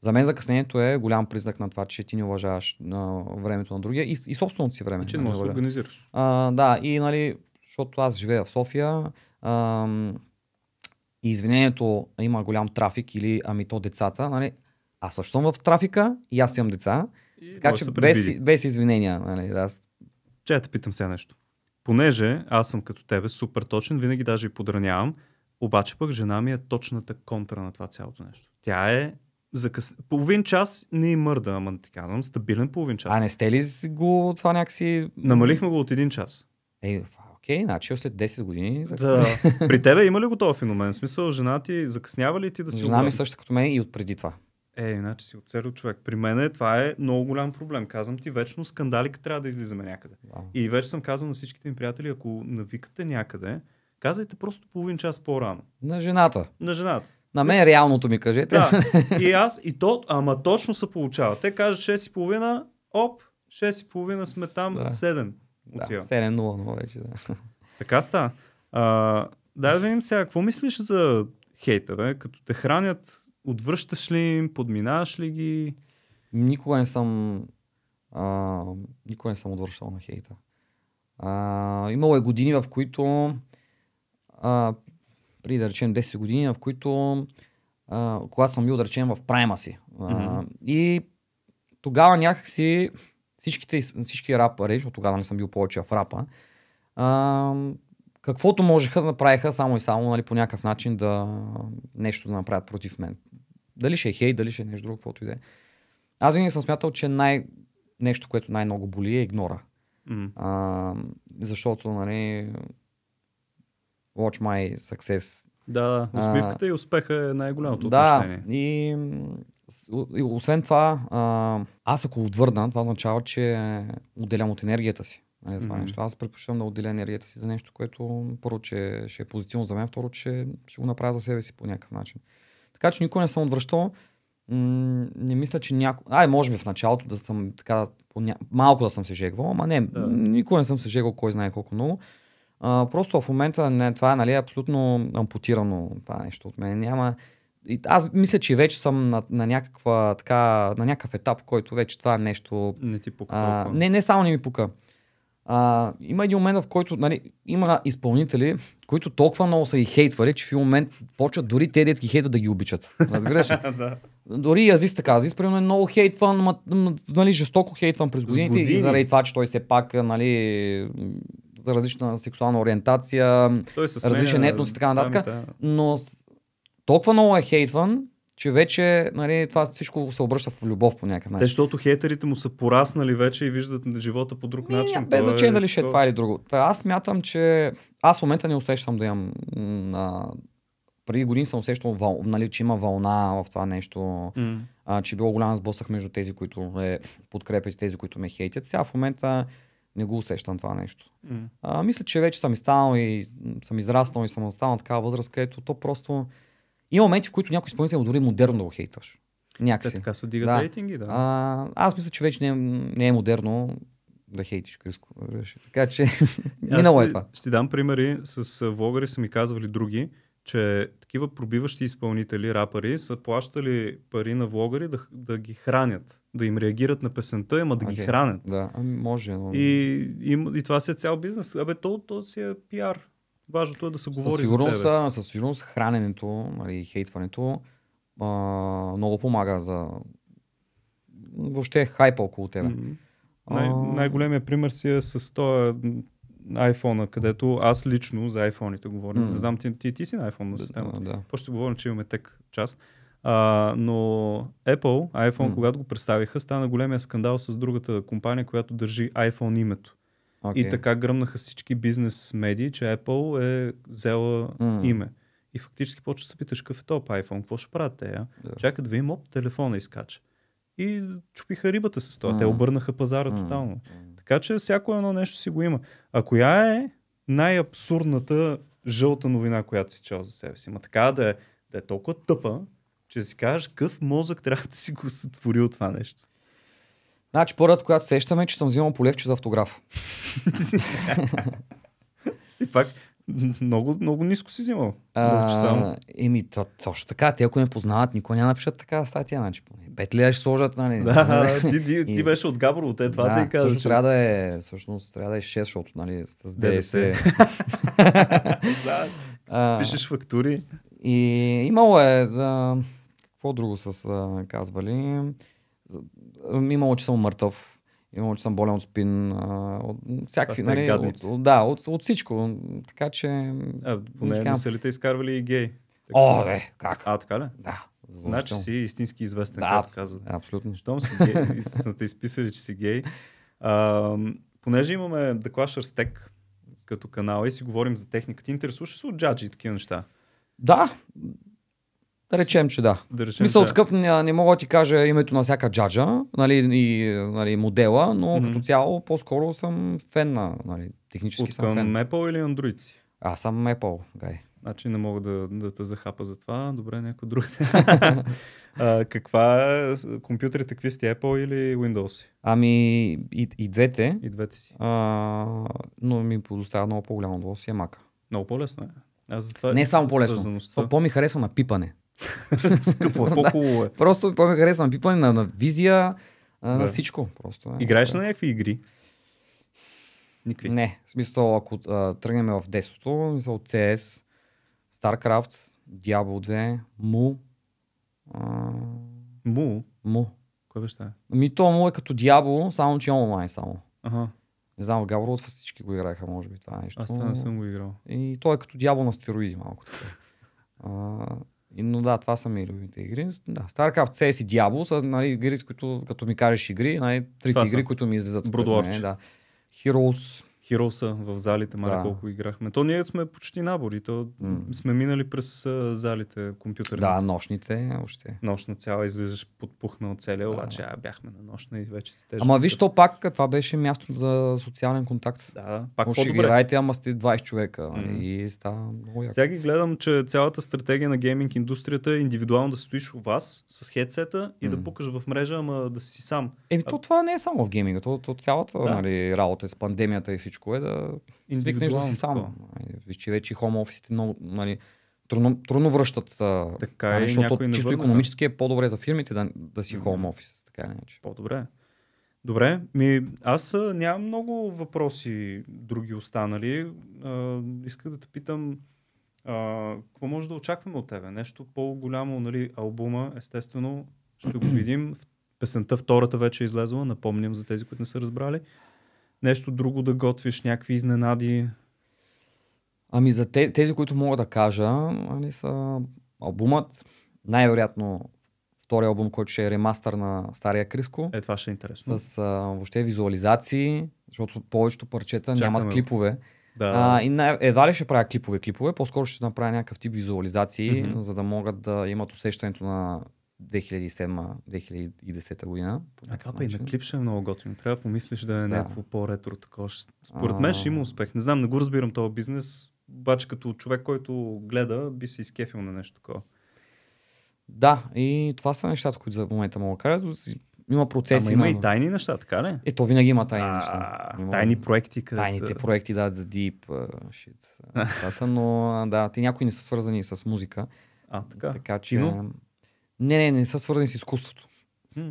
за мен закъснението е голям признак на това, че ти не уважаваш на времето на другия и, и собственото си време. И значи че не нали, можеш да организираш. А, да, и нали, защото аз живея в София, а, и извинението има голям трафик или ами то децата, нали, аз също съм в трафика и аз имам деца, и така че без, без извинения. Нали, да. Че те питам сега нещо. Понеже аз съм като тебе супер точен, винаги даже и подранявам, обаче пък жена ми е точната контра на това цялото нещо. Тя е къс... половин час не е мърда, ама ти казвам, стабилен половин час. А не сте ли го това някакси... Намалихме го от един час. Ей, е окей, значи след 10 години... Да. При тебе има ли го този феномен? В смисъл, жена ти закъснява ли ти да си... Жена ми също като мен и от преди това. Е, иначе си оцелил човек. При мен е, това е много голям проблем. Казвам ти, вечно скандалика трябва да излизаме някъде. Wow. И вече съм казал на всичките ми приятели, ако навикате някъде, Казайте просто половин час по-рано. На жената. На жената. На мен реалното ми кажете. Да. И аз, и то, ама точно се получава. Те кажат 6 и половина, оп, 6 и половина сме там, да. 7. Да, 7-0 вече, да. Така ста. А, дай да видим сега, какво мислиш за хейта, бе? Като те хранят, отвръщаш ли им, подминаваш ли ги? Никога не съм а, никога не съм отвръщал на хейта. А, имало е години, в които а, при да речем 10 години, в които а, когато съм бил да речем в прайма си. А, mm-hmm. И тогава някакси всичките, всички рапъри, защото тогава не съм бил повече в рапа, а, каквото можеха да направиха само и само нали, по някакъв начин да нещо да направят против мен. Дали ще е хей, дали ще е нещо друго, каквото и да е. Аз винаги съм смятал, че най- нещо, което най-много боли е игнора. Mm. А, защото нали, Watch My Success. Да, усмивката а, и успеха е най-голямото да, отношение. И, и освен това, а, аз ако отвърна, това означава, че отделям от енергията си. Нали, това mm-hmm. нещо. Аз предпочитам да отделя енергията си за нещо, което първо, че ще е позитивно за мен, второ, че ще го направя за себе си по някакъв начин. Така че никой не съм отвръщал. М- не мисля, че някой. Ай, може би в началото да съм така. Малко да съм се жегвал, ама не, да. никога не съм се жегвал, кой знае колко много. А, просто в момента не, това нали, е абсолютно ампутирано това нещо от мен. Няма, и аз мисля, че вече съм на, на, някаква, така, на някакъв етап, който вече това нещо... Не ти пука а, Не, не само не ми пука. А, има един момент, в който нали, има изпълнители, които толкова много са ги хейтвали, че в един момент почват дори те, детки хейтват, да ги обичат. Разбираш да. Дори и Азис така. Азис, примерно, е много хейтван, м- м- нали, жестоко хейтван през годините, години. заради това, че той все пак нали, различна сексуална ориентация, се различен етнос и така нататък. Да. Но толкова много е хейтван, че вече нали, това всичко се обръща в любов по някакъв начин. защото хейтерите му са пораснали вече и виждат живота по друг начин. без е значение дали ще е това или друго. Та, аз мятам, че аз в момента не усещам да имам... А, преди години съм усещал, въл, нали, че има вълна в това нещо, mm. а, че е било голям сблъсък между тези, които ме подкрепят и тези, които ме хейтят. Сега в момента не го усещам това нещо. Mm. А, мисля, че вече съм изстанал и съм израснал и съм останал такава възраст, където то просто... Има моменти, в които някой изпълнител дори модерно да го хейтваш. Някакси. Те така се дигат да. рейтинги, да. А, аз мисля, че вече не, е, не е модерно да хейтиш Криско. Така че минало е това. Ще ти дам примери. С влогъри са ми казвали други, че такива пробиващи изпълнители, рапъри са плащали пари на влогъри да, да ги хранят да им реагират на песента, ама да okay. ги хранят. Да, ами може. Но... И, и, и това си е цял бизнес. Абе, то, то си е пиар. Важното е да се говори със сигурност, за тебе. Със сигурност храненето, нали, хейтването а, много помага за въобще хайпа около тебе. Mm-hmm. Най- най-големия пример си е с този iPhone, където аз лично за iPhone-ите говорим. Mm. hmm Не знам, ти, ти, ти си на iPhone на системата. Да, да. по говорим, че имаме тек част. А, но Apple, iPhone, mm. когато го представиха, стана големия скандал с другата компания, която държи iPhone името. Okay. И така гръмнаха всички бизнес медии, че Apple е взела mm. име. И фактически почва да се питаш какъв е топ iPhone, какво ще правят те. Yeah. Чакат да им оп, телефона изкача. И чупиха рибата с това. Mm. Те обърнаха пазара mm. тотално. Mm. Така че всяко едно нещо си го има. А коя е най-абсурдната жълта новина, която си чел за себе си? Ма така да е, да е толкова тъпа, че си кажеш, къв мозък трябва да си го сътвори от това нещо. Значи, първата, която сещаме, е, че съм взимал полевче за автограф. И пак, много, много ниско си взимал. А, еми, то, точно така. Те, ако не познават, никой няма напишат така статия. Значи, пет ли ще сложат, нали? Да, нали? ти, ти, ти беше от Габрово, те два да, ти кажа. Също трябва да е, всъщност, трябва да е 6, защото, нали, с ДДС. да, пишеш фактури. И имало е... Да, какво друго са казвали? Ами, имало, че съм мъртъв, имало, че съм болен от спин, от всякакви, нали, от, от, да, от, от всичко. Така че... А, поне така... не са ли те изкарвали и гей? Така, О, бе, как? А, така ли? Да. Значи си истински известен, да, както казват. Абсолютно. Щом си гей, са те изписали, че си гей. А, понеже имаме The Clasher Stack като канал и си говорим за ти интересуваш се от джаджи и такива неща? Да, да речем, че да. да речем, Мисъл, да. такъв не, не мога да ти кажа името на всяка джаджа нали, и нали, модела, но mm-hmm. като цяло по-скоро съм фен на нали, технически От съм фен. Apple или Android си? Аз съм Apple, гай. Значи не мога да, да те захапа за това. Добре, някой друг. а, каква компютрите, какви сте Apple или Windows? Ами и, и двете. И двете си. А, но ми подоставя много по-голямо удоволствие мака. Много по-лесно е. Аз затова не е само по-лесно. по-ми харесва на пипане. Скъпо, по-хубаво е. Просто по-ми харесва на пипане, на, на визия, да. на всичко. Просто, е. Играеш на някакви игри? Никакви. Не, в смисъл, ако тръгнем в десото, мисъл от CS, StarCraft, Diablo 2, Му. А... Му? Кой беше това? Ми то му е като Diablo, само че онлайн само. Ага. Не знам, в от всички го играеха, може би това е нещо. Аз това не съм го играл. И той е като дявол на стероиди малко. Така. А, но да, това са ми любимите игри. Да, StarCraft, CS и Diablo са нали, игри, които, като ми кажеш игри, най-трите игри, които ми излизат. Бродуарче. Да. Heroes, Хироса в залите, мали да. колко играхме. То ние сме почти набори, то mm. сме минали през а, залите компютърни. Да, нощните още. Нощна цяла, излизаш подпухнал целия, да. обаче а, бяхме на нощна и вече се тежа. Ама виж то пак, това беше място за социален контакт. Да, пак Може по-добре. играете, ама сте 20 човека mm. и става много яко. Сега ги гледам, че цялата стратегия на гейминг индустрията е индивидуално да стоиш у вас с хедсета и mm. да пукаш в мрежа, ама да си сам. Еми а... то това не е само в гейминга, то, то цялата да. нали, работа е с пандемията и всичко всичко е да свикнеш да си сам. Ами, виж, че вече хом офисите много, нали, трудно, трудно връщат. Така е, нали, е, защото чисто економически е по-добре за фирмите да, да си хом офис. Така че. По-добре. Добре, ми, аз нямам много въпроси други останали. А, исках да те питам а, какво може да очакваме от тебе? Нещо по-голямо, нали, албума, естествено, ще го видим. Песента втората вече е излезла, напомням за тези, които не са разбрали нещо друго да готвиш, някакви изненади? Ами за тези, тези които мога да кажа, ами са албумът, най-вероятно втория албум, който ще е ремастър на Стария Криско. Е, това ще е интересно. С а, въобще визуализации, защото повечето парчета Чакаме. нямат клипове. Да. А, и най- едва ли ще правя клипове клипове, по-скоро ще направя някакъв тип визуализации, mm-hmm. за да могат да имат усещането на 2007-2010 година. А това па и на клипша е много готино. Трябва да помислиш да е да. някакво по-ретро такова. Според а... мен ще има успех. Не знам, не го разбирам този бизнес, обаче като човек, който гледа, би се изкефил на нещо такова. Да, и това са нещата, които за момента мога да кажа. Има процеси. Ама има, има и тайни неща, така ли? Ето, винаги има тайни а, неща. Има... Тайни проекти. Където... Тайните проекти, да, The Deep, uh, shit. но да, те някои не са свързани с музика. А, така. Така че... Кино? Не, не, не са свързани с изкуството. Хм.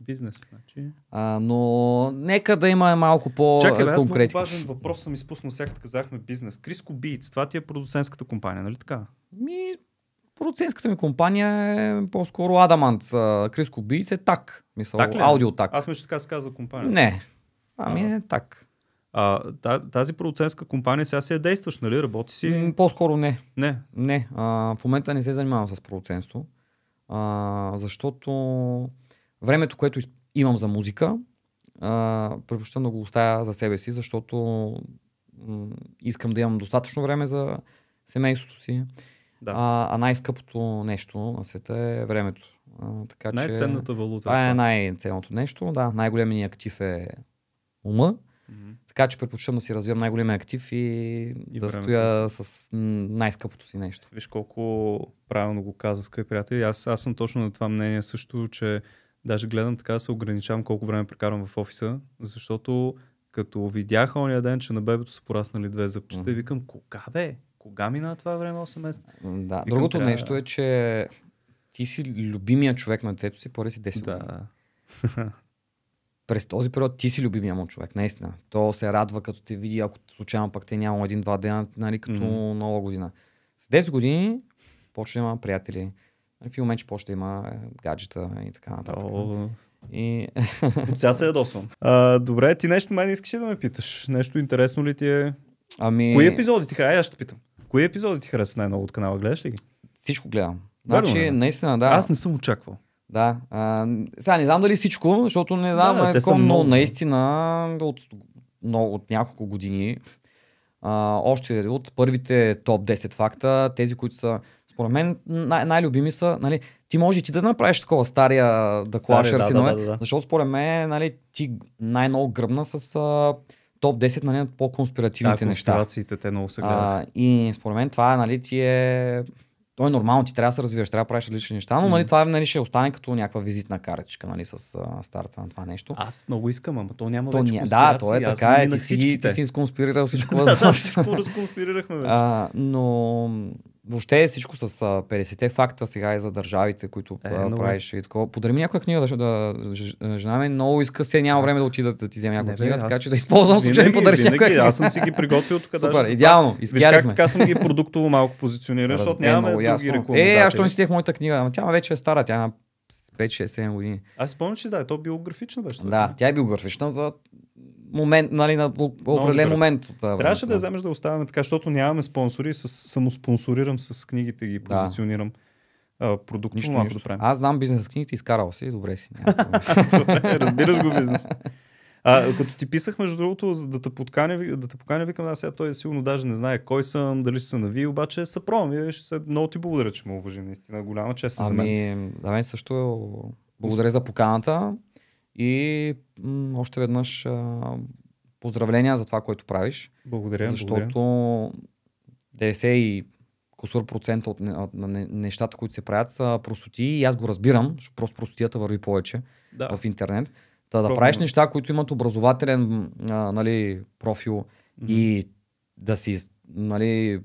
Бизнес, значи. А, но нека да има малко по Чакай, аз много важен въпрос съм изпуснал, сега казахме бизнес. Криско Биц, това ти е продуцентската компания, нали така? Ми, продуцентската ми компания е по-скоро Адамант. Криско Биц е так. Мисъл, так е? аудио так. Аз мисля, така се казва компания. Не. Ами а, е так. А, тази продуцентска компания сега си е действаш, нали? Работи си? М, по-скоро не. Не. Не. А, в момента не се занимавам с продуцентство. А, защото времето, което имам за музика, предпочитам да го оставя за себе си, защото м- искам да имам достатъчно време за семейството си. Да. А, а най-скъпото нещо на света е времето. А, така, най-ценната валута. Е това е най-ценното нещо, да. Най-големият актив е ума. Mm-hmm. Така че предпочитам да си развивам най-големия актив и, и да стоя си. с най-скъпото си нещо. Виж колко правилно го каза, скъпи приятели. Аз, аз съм точно на това мнение също, че даже гледам така да се ограничавам колко време прекарвам в офиса, защото като видях ония ден, че на бебето са пораснали две зъбчета mm-hmm. и викам, кога бе? Кога мина това време 8 месеца? Да, викам, другото трябва... нещо е, че ти си любимия човек на детето си поради 10 години. Да. през този период ти си любимия му човек, наистина. То се радва като те види, ако случайно пък те няма един-два дена, нали, като mm-hmm. нова година. С 10 години почва да има приятели. Нали, в момент, че почва да има е, гаджета и така нататък. Oh. И... От сега се ядосвам. А, добре, ти нещо мен искаш ли да ме питаш? Нещо интересно ли ти е? Ами... Кои епизоди ти харесва? Аз ще питам. Кои епизоди ти харесва най-много от канала? Гледаш ли ги? Всичко гледам. Значи, Верно, наистина, да. Аз не съм очаквал. Да. А, сега не знам дали всичко, защото не знам, да, е такова, много, но наистина от, много, от няколко години, а, още от първите топ 10 факта, тези, които са според мен най- най-любими са, нали, ти може и ти да направиш такова стария да клашер да, си, да, да, да, да. защото според мен нали, ти най-много гръбна с а, топ 10 нали, по-конспиративните да, неща. те много се гледат. а, И според мен това нали, ти е то е нормално, ти трябва да се развиваш, трябва да правиш различни неща, но нали, това е, нали, ще остане като някаква визитна картичка нали, с а, старта на това нещо. Аз много искам, ама то няма то вече ня... Да, то е така, е, ти си, ти си сконспирирал всичко. да, да, всичко разконспирирахме вече. А, но въобще всичко с 50-те факта сега и е за държавите, които е, а, е. правиш и такова. Подари ми някоя книга, да, да, жена ми много иска се, няма време да отида да ти взема някоя книга, така че да използвам случайно подариш някоя книга. Аз съм си ги приготвил тук. Супер, даже, идеално. Виж как така съм ги продуктово малко позиционирал, защото е, нямаме други рекомендации. Е, аз що не си моята книга, ама тя вече е стара, тя е 5-6-7 години. Аз спомням, че да, то биографична беше. Да, нали? тя е биографична за момент, нали, на определен момент. От това Трябваше да, да вземеш да оставяме така, защото нямаме спонсори, с, самоспонсорирам с книгите, ги позиционирам. Да продукт. Нищо, нищо. Да правим. Аз знам бизнес книгите, изкарал си, добре си. Разбираш го бизнес. А, като ти писах, между другото, за да те подканя, да те поканя, викам, аз сега той сигурно даже не знае кой съм, дали са се нави, обаче се Вие ще се, много ти благодаря, че ме уважи, наистина. Голяма чест ами, за мен. Ами, мен също е, благодаря за поканата. И м- още веднъж а, поздравления за това, което правиш. Благодаря. Защото благодаря. 90 и кусор процента от, от нещата, които се правят, са простоти. И аз го разбирам, защото просто простотията върви повече да. в интернет. Та да правиш неща, които имат образователен а, нали, профил mm-hmm. и да си нали,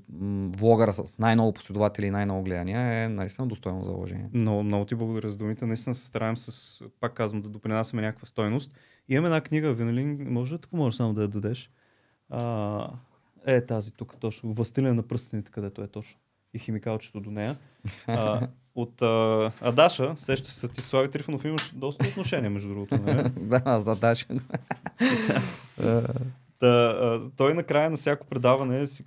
влогър с най ново последователи и най-много гледания е наистина достойно за уважение. Но много ти благодаря за думите. Наистина се стараем с, пак казвам, да допринасяме някаква стойност. Имаме една книга, Винелин, може ли може само да я дадеш? А, е тази тук точно. Властелина на пръстените, където е точно. И химикалчето до нея. А, от а, Адаша, сеща се ти Слави Трифонов, имаш доста отношения, между другото. да, аз Адаша. Та, а, той накрая на всяко предаване си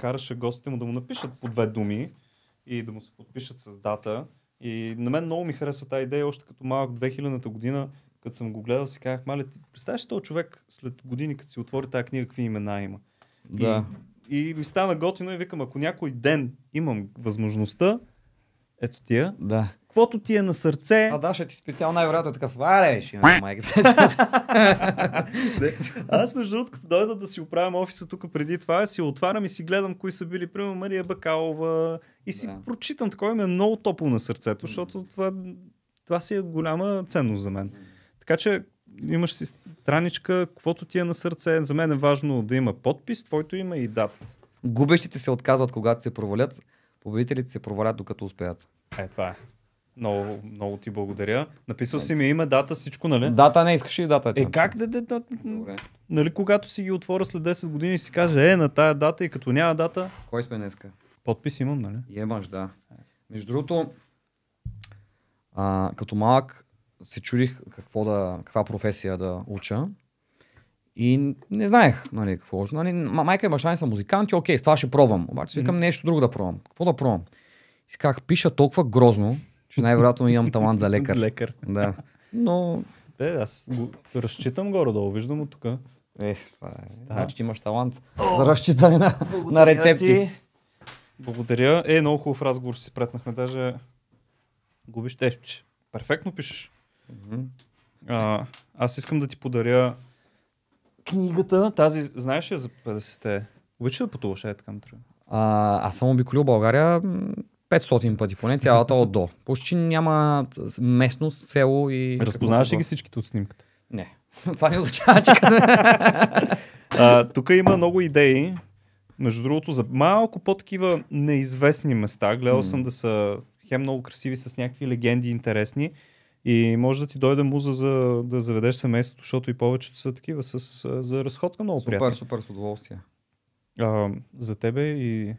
караше гостите му да му напишат по две думи и да му се подпишат с дата. И на мен много ми харесва тази идея, още като малък 2000-та година, като съм го гледал, си казах, мале, ти представяш този човек след години, като си отвори тази книга, какви имена има. Да. И, и ми стана готино и викам, ако някой ден имам възможността, ето тия. Да. Квото ти е на сърце. А да, ще ти специално най-вероятно е такъв. Аре, ще имам майка. Аз между другото, като дойда да си оправям офиса тук преди това, си отварям и си гледам кои са били, примерно Мария Бакалова. И си да. прочитам такова е много топло на сърцето, защото това, това си е голяма ценност за мен. Така че имаш си страничка, каквото ти е на сърце. За мен е важно да има подпис, твоето име и датата. Губещите се отказват, когато се провалят. Победителите се провалят, докато успеят. Е, това е. Много, много ти благодаря. Написал си ми име, дата, всичко, нали? Дата не искаш и дата. Е, е как да, да, Нали, когато си ги отворя след 10 години и си каже, е, на тая дата и като няма дата... Кой сме днеска? Подпис имам, нали? Емаш, да. Между другото, а, като малък се чудих какво да, каква професия да уча. И не знаех, нали, какво. Нали, майка и баща ми са музиканти, окей, с това ще пробвам. Обаче викам mm-hmm. нещо друго да пробвам. Какво да пробвам? И как пиша толкова грозно, че най-вероятно имам талант за лекар. лекар. Да. Но... Де, аз го разчитам горе-долу, виждам от тук. Е, това е. Да. Значи имаш талант за разчитане на, на рецепти. Ти. Благодаря. Е, много хубав разговор си спретнахме. Даже губиш терпче. Перфектно пишеш. Mm-hmm. А, аз искам да ти подаря книгата. Тази, знаеш ли за 50-те? Обича да пътуваш, е така А, аз съм обиколил България 500 пъти поне цялата от до. Почти няма местност, село и... Разпознаваш ли ги всичките от снимката? Не. Това не означава, че... тук има много идеи. Между другото, за малко по-такива неизвестни места. Гледал съм да са хем много красиви с някакви легенди интересни. И може да ти дойде муза за да заведеш семейството, защото и повечето са такива с, за разходка много супер, приятни. Супер, супер, с удоволствие. А, за тебе и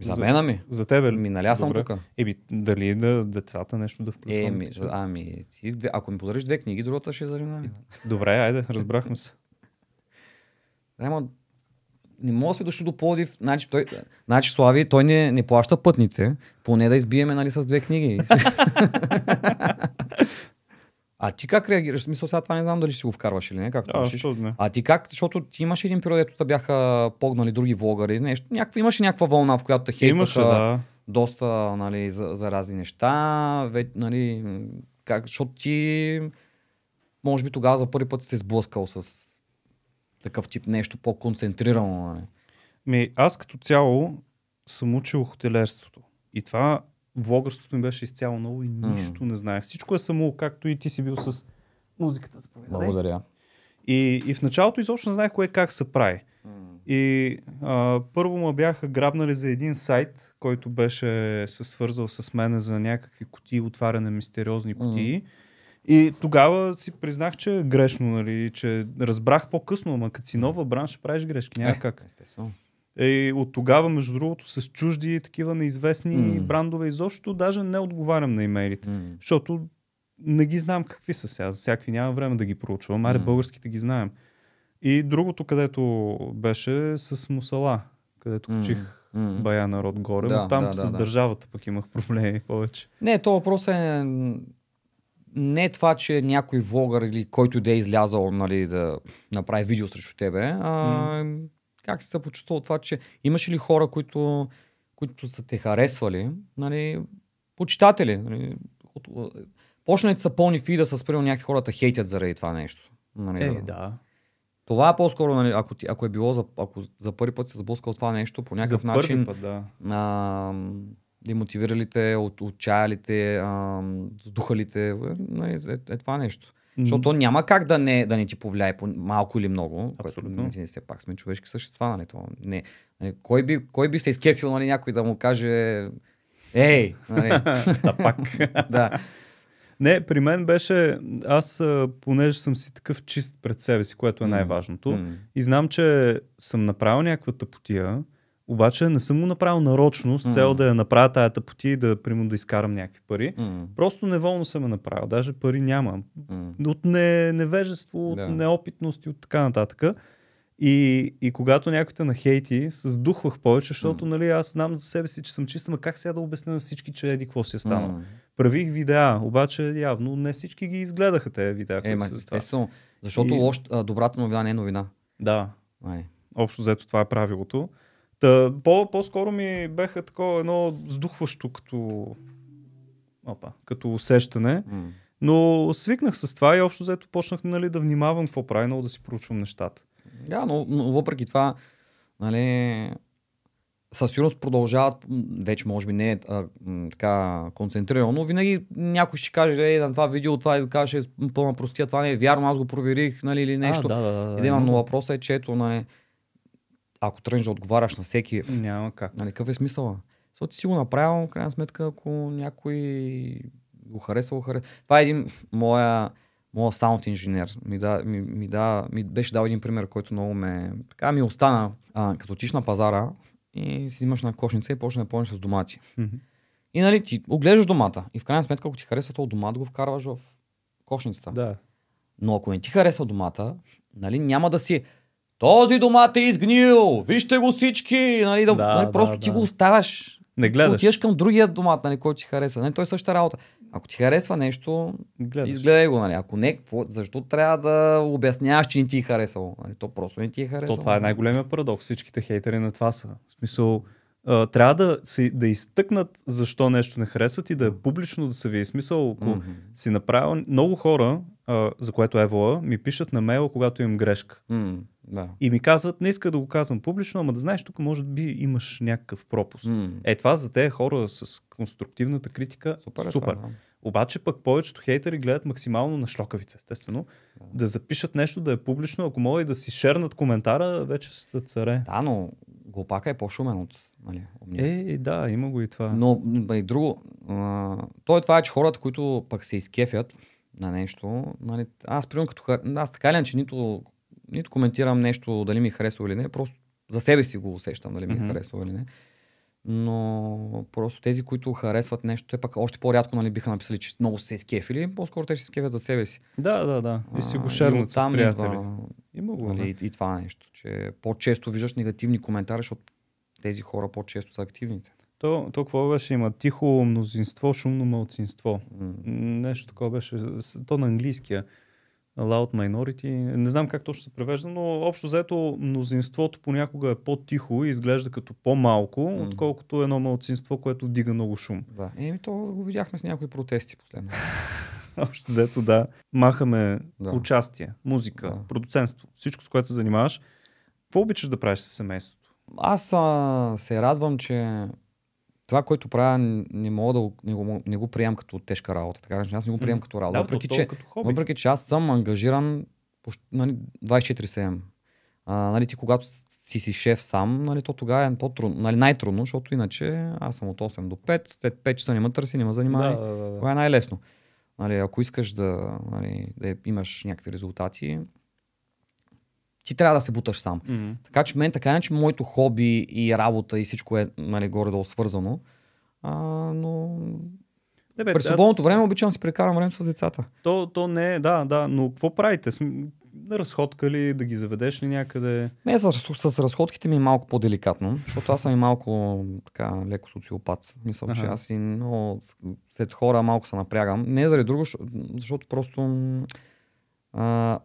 за, за мен ми. За тебе ли? Ми, нали, съм тук. Еми, дали да децата нещо да включат? Еми, ами, ти, ако ми подариш две книги, другата ще е зарина. Добре, айде, разбрахме се. Рема, не мога да сме дошли до Плодив. Значи, той, значи Слави, той не, не плаща пътните, поне да избиеме нали, с две книги. А ти как реагираш? смисъл, сега това не знам дали ще го вкарваш или не, както а, решиш. Не. А ти как? Защото ти имаше един период, където бяха погнали други влогъри, нещо. Някаква, имаше някаква вълна, в която хейтваха имаше, да. доста нали, за, за разни неща. Ве, нали, как, защото ти може би тогава за първи път се сблъскал с такъв тип нещо по-концентрирано. Нали. Ми, аз като цяло съм учил хотелерството. И това влогърството ми беше изцяло ново и нищо не знаех. Всичко е само, както и ти си бил с музиката. Заповедай. Благодаря. И, и в началото изобщо не знаех кое как се прави. И а, първо ме бяха грабнали за един сайт, който беше се свързал с мене за някакви кутии, отваряне мистериозни кутии. Mm. И тогава си признах, че е грешно, нали, че разбрах по-късно, ама като си нова бранш правиш грешки, Някак. е, Естествено. Е, от тогава, между другото, с чужди такива неизвестни mm. брандове изобщо, даже не отговарям на имейлите, mm. защото не ги знам какви са сега. За всякакви няма време да ги проучвам. Аре, mm. българските ги знаем. И другото, където беше с Мусала, където mm. качих mm. бая народ горе, да, но там да, с да, държавата пък имах проблеми повече. Не, то въпрос е не това, че някой влогър или който да е излязал нали, да направи видео срещу тебе, а mm как си се почувства от това, че имаше ли хора, които, които са те харесвали, нали, почитатели, нали, от, е, почнали са пълни фида с примерно някакви хората хейтят заради това нещо. Нали, е, да. да. Това е по-скоро, нали, ако, ти, ако е било, за, ако за първи път се заблъскал това нещо, по някакъв за начин път, да. а, демотивиралите, от, отчаялите, а, сдухалите, е, нали, е, е, е това нещо. Защото няма как да не, да не ти повлияе по малко или много. Абсолютно. Което, нали, не, все пак сме човешки същества, нали? Това, не. Нали, кой, би, кой би се изкефил, нали, някой да му каже Ей! Нали? да пак. да. Не, при мен беше, аз понеже съм си такъв чист пред себе си, което е най-важното, mm. и знам, че съм направил някаква тъпотия, обаче не съм го направил нарочно с цел mm. да я направя тая тъпоти и да, примерно, да изкарам някакви пари. Mm. Просто неволно съм я направил. Даже пари нямам. Mm. От не, невежество, от yeah. неопитност и от така нататък. И, и когато някой те нахейти, се сдухвах повече, защото mm. нали, аз знам за себе си, че съм чист, ама как сега да обясня на всички, че еди какво си е станало. Mm. Правих видеа, обаче явно не всички ги изгледаха тези видеа. Е, ма, естествено, защото и... лош, добрата новина не е новина. Да. Ай. Общо взето това е правилото. Та, по, по-скоро ми беха такова едно сдухващо като, опа, като усещане. Mm. Но свикнах с това и общо заето почнах нали, да внимавам какво прави, много да си проучвам нещата. Да, но, но въпреки това, нали, със сигурност продължават, вече може би не е така концентрирано, но винаги някой ще каже, е, на това видео, това е, каже, пълна простия, това не е вярно, аз го проверих, нали, или нещо. А, да, да, да, и да, да, да, да, да, да, да, да, да, да, да, да, да, ако тръгнеш да отговаряш на всеки... Няма как. Нали, какъв е смисъла? Защото ти си го направил, в крайна сметка, ако някой го харесва, го харесва. Това е един моя, моя саунд инженер. Ми, да, ми, ми, да, ми беше дал един пример, който много ме... Така ми остана. А, като отиш на пазара и си взимаш на кошница и почне да пълниш с домати. Mm-hmm. И нали, ти оглеждаш домата и в крайна сметка, ако ти харесва този домат, го вкарваш в кошницата. Да. Но ако не ти харесва домата, нали, няма да си... Този домат е изгнил, вижте го всички, нали, да, да, нали, да просто да, ти да. го оставаш. Не гледаш. Отиваш към другия домат, нали, който ти харесва. Нали, той е същата работа. Ако ти харесва нещо, гледаш. изгледай го. Нали. Ако не, какво, защо трябва да обясняваш, че не ти е харесало? Нали, то просто не ти е харесало. То, това е най-големия парадокс. Всичките хейтери на това са. В смисъл, трябва да, си, да изтъкнат защо нещо не харесват и да е публично да се вие. Смисъл, ако mm-hmm. си направил... Много хора, а, за което Евола, ми пишат на мейла, когато им грешка. Mm-hmm. Да. И ми казват, не иска да го казвам публично, ама да знаеш, тук може би имаш някакъв пропуск. Mm. Е, това за тези хора с конструктивната критика, супер. Е супер. Това, да. Обаче пък повечето хейтери гледат максимално на шлокавица, естествено. Да. да запишат нещо, да е публично, ако могат и да си шернат коментара, вече са царе. Да, но глупака е по-шумен от нали, Е, е, да, има го и това. Но и друго, а, то е това, че хората, които пък се изкефят на нещо, нали, аз примерно като хар... аз така ли, че нито нито коментирам нещо дали ми е харесва или не, просто за себе си го усещам дали ми mm-hmm. Е харесва или не. Но просто тези, които харесват нещо, те пък още по-рядко нали, биха написали, че много се изкефили, по-скоро те ще се скефят за себе си. Да, да, да. И си го шернат с приятели. Идва, Има го, нали, и, и това нещо, че по-често виждаш негативни коментари, защото тези хора по-често са активните. То, то какво беше? Има тихо мнозинство, шумно малцинство. Mm. Нещо такова беше. То на английския. Loud Minority. Не знам как точно се превежда, но общо взето мнозинството понякога е по-тихо и изглежда като по-малко, mm. отколкото едно малцинство, което вдига много шум. Да. Еми, то го видяхме с някои протести последно. общо заето, да. Махаме да. участие, музика, да. продуценство, всичко с което се занимаваш. Какво обичаш да правиш със семейството? Аз а, се радвам, че това, което правя, не мога да не го, не го приемам като тежка работа. Така аз не го приемам като работа. Да, въпреки, че, въпреки, че аз съм ангажиран 24-7. Нали, а, нали, ти когато си си шеф сам, нали, то тогава е по-трудно, нали, най-трудно, защото иначе аз съм от 8 до 5, след 5 часа не ме търси, не ме занимава. Да, да, да, да. Това е най-лесно. Нали, ако искаш да, нали, да имаш някакви резултати, ти трябва да се буташ сам. Mm-hmm. Така че мен така иначе моето хоби и работа и всичко е нали, горе-долу свързано. А, но не, бе, През свободното аз... време обичам да си прекарам време с децата. То, то не е, да, да, но какво правите? С... Да разходка ли, да ги заведеш ли някъде? Не, с, с, с разходките ми е малко по-деликатно, защото аз съм и малко така леко социопат. Мисля, ага. че аз и но след хора малко се напрягам. Не заради друго, защото просто а,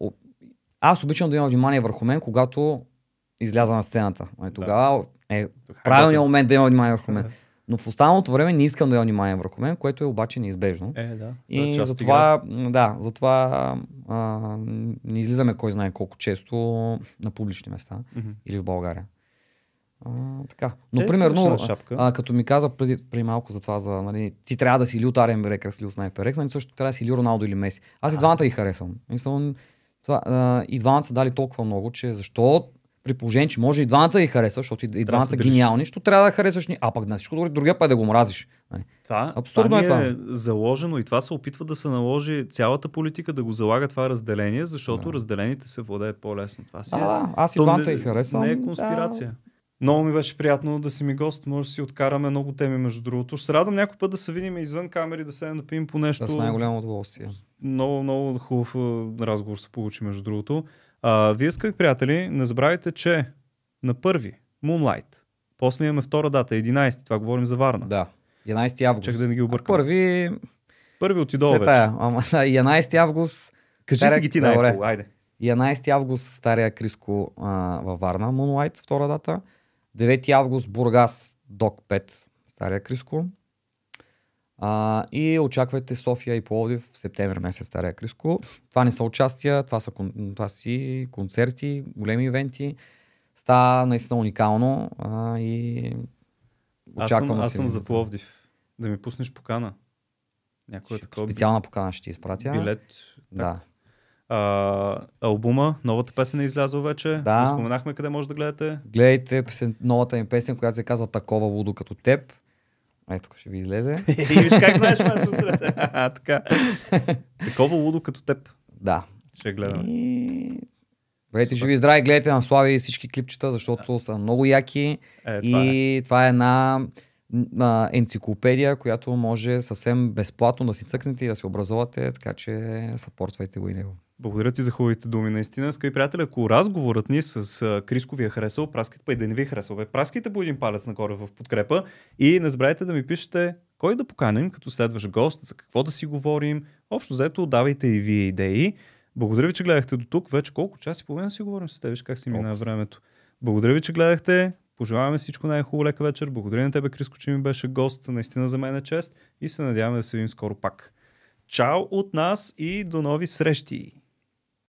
аз обичам да имам внимание върху мен, когато изляза на сцената. Нали, е, тогава е правилният момент да имам внимание върху мен. Но в останалото време не искам да имам внимание върху мен, което е обаче неизбежно. Е, да. И да, е затова, да, затова а, не излизаме кой знае колко често на публични места mm-hmm. или в България. А, така. Но е, примерно, а, като ми каза преди, преди малко за това, за, нали, ти трябва да си или от Арен Рекърс, или от Снайпер нали, също трябва да си или Роналдо или Меси. Аз и двамата ги харесвам. Мисля, това, а, и двамата са дали толкова много, че защо при положение, че може и двамата да ги харесваш, защото и, и двамата са гениални, що трябва да харесваш ни, а пък на всичко добре, другия път е да го мразиш. Нали? Това, Абсурдно това е, това. е заложено и това се опитва да се наложи цялата политика да го залага това разделение, защото да. разделените се владеят по-лесно. Това си да е... аз и двамата ги харесвам. Не е конспирация. Да много ми беше приятно да си ми гост. Може да си откараме много теми, между другото. Ще се радвам някой път да се видим извън камери, да седнем да пием по нещо. Да, с най-голямо удоволствие. Много, много хубав разговор се получи, между другото. А, вие, скъпи приятели, не забравяйте, че на първи Moonlight, после имаме втора дата, 11, това говорим за Варна. Да, 11 август. Чакай да не ги объркам. А първи... Първи идол вече. Ама, 11 август. Кажи стария... си ги ти най айде. 11 август, стария Криско а, във Варна, Moonlight, втора дата. 9 август Бургас, Док 5, Стария Криско. А, и очаквайте София и Пловдив в септември месец, Стария Криско. Това не са участия, това са това си концерти, големи ивенти. Става наистина уникално а, и очаквам. Аз съм, аз съм за Пловдив. Да ми пуснеш покана. Някоя такова. Специална покана ще ти изпратя. Билет. Так. Да а, албума, новата песен е излязла вече. Да. Не споменахме къде може да гледате. Гледайте песен, новата им песен, която се казва Такова лудо като теб. Ето, ще ви излезе. И виж как знаеш, така. Такова лудо като теб. Да. Ще гледаме. И... Бъдете живи и здрави, гледайте на Слави всички клипчета, защото са много яки. Е, това и е. това е една а, енциклопедия, която може съвсем безплатно да си цъкнете и да се образовате, така че съпортвайте го и него. Благодаря ти за хубавите думи. Наистина, скъпи приятели, ако разговорът ни с Криско ви е харесал, праските, па да не ви е харесал, бе, праските по един палец нагоре в подкрепа и не забравяйте да ми пишете кой да поканим като следващ гост, за какво да си говорим. Общо взето, давайте и вие идеи. Благодаря ви, че гледахте до тук. Вече колко час и половина си говорим с теб, как си мина времето. Благодаря ви, че гледахте. Пожелаваме всичко най-хубаво лека вечер. Благодаря на тебе, Криско, че ми беше гост. Наистина за мен е чест и се надяваме да се видим скоро пак. Чао от нас и до нови срещи!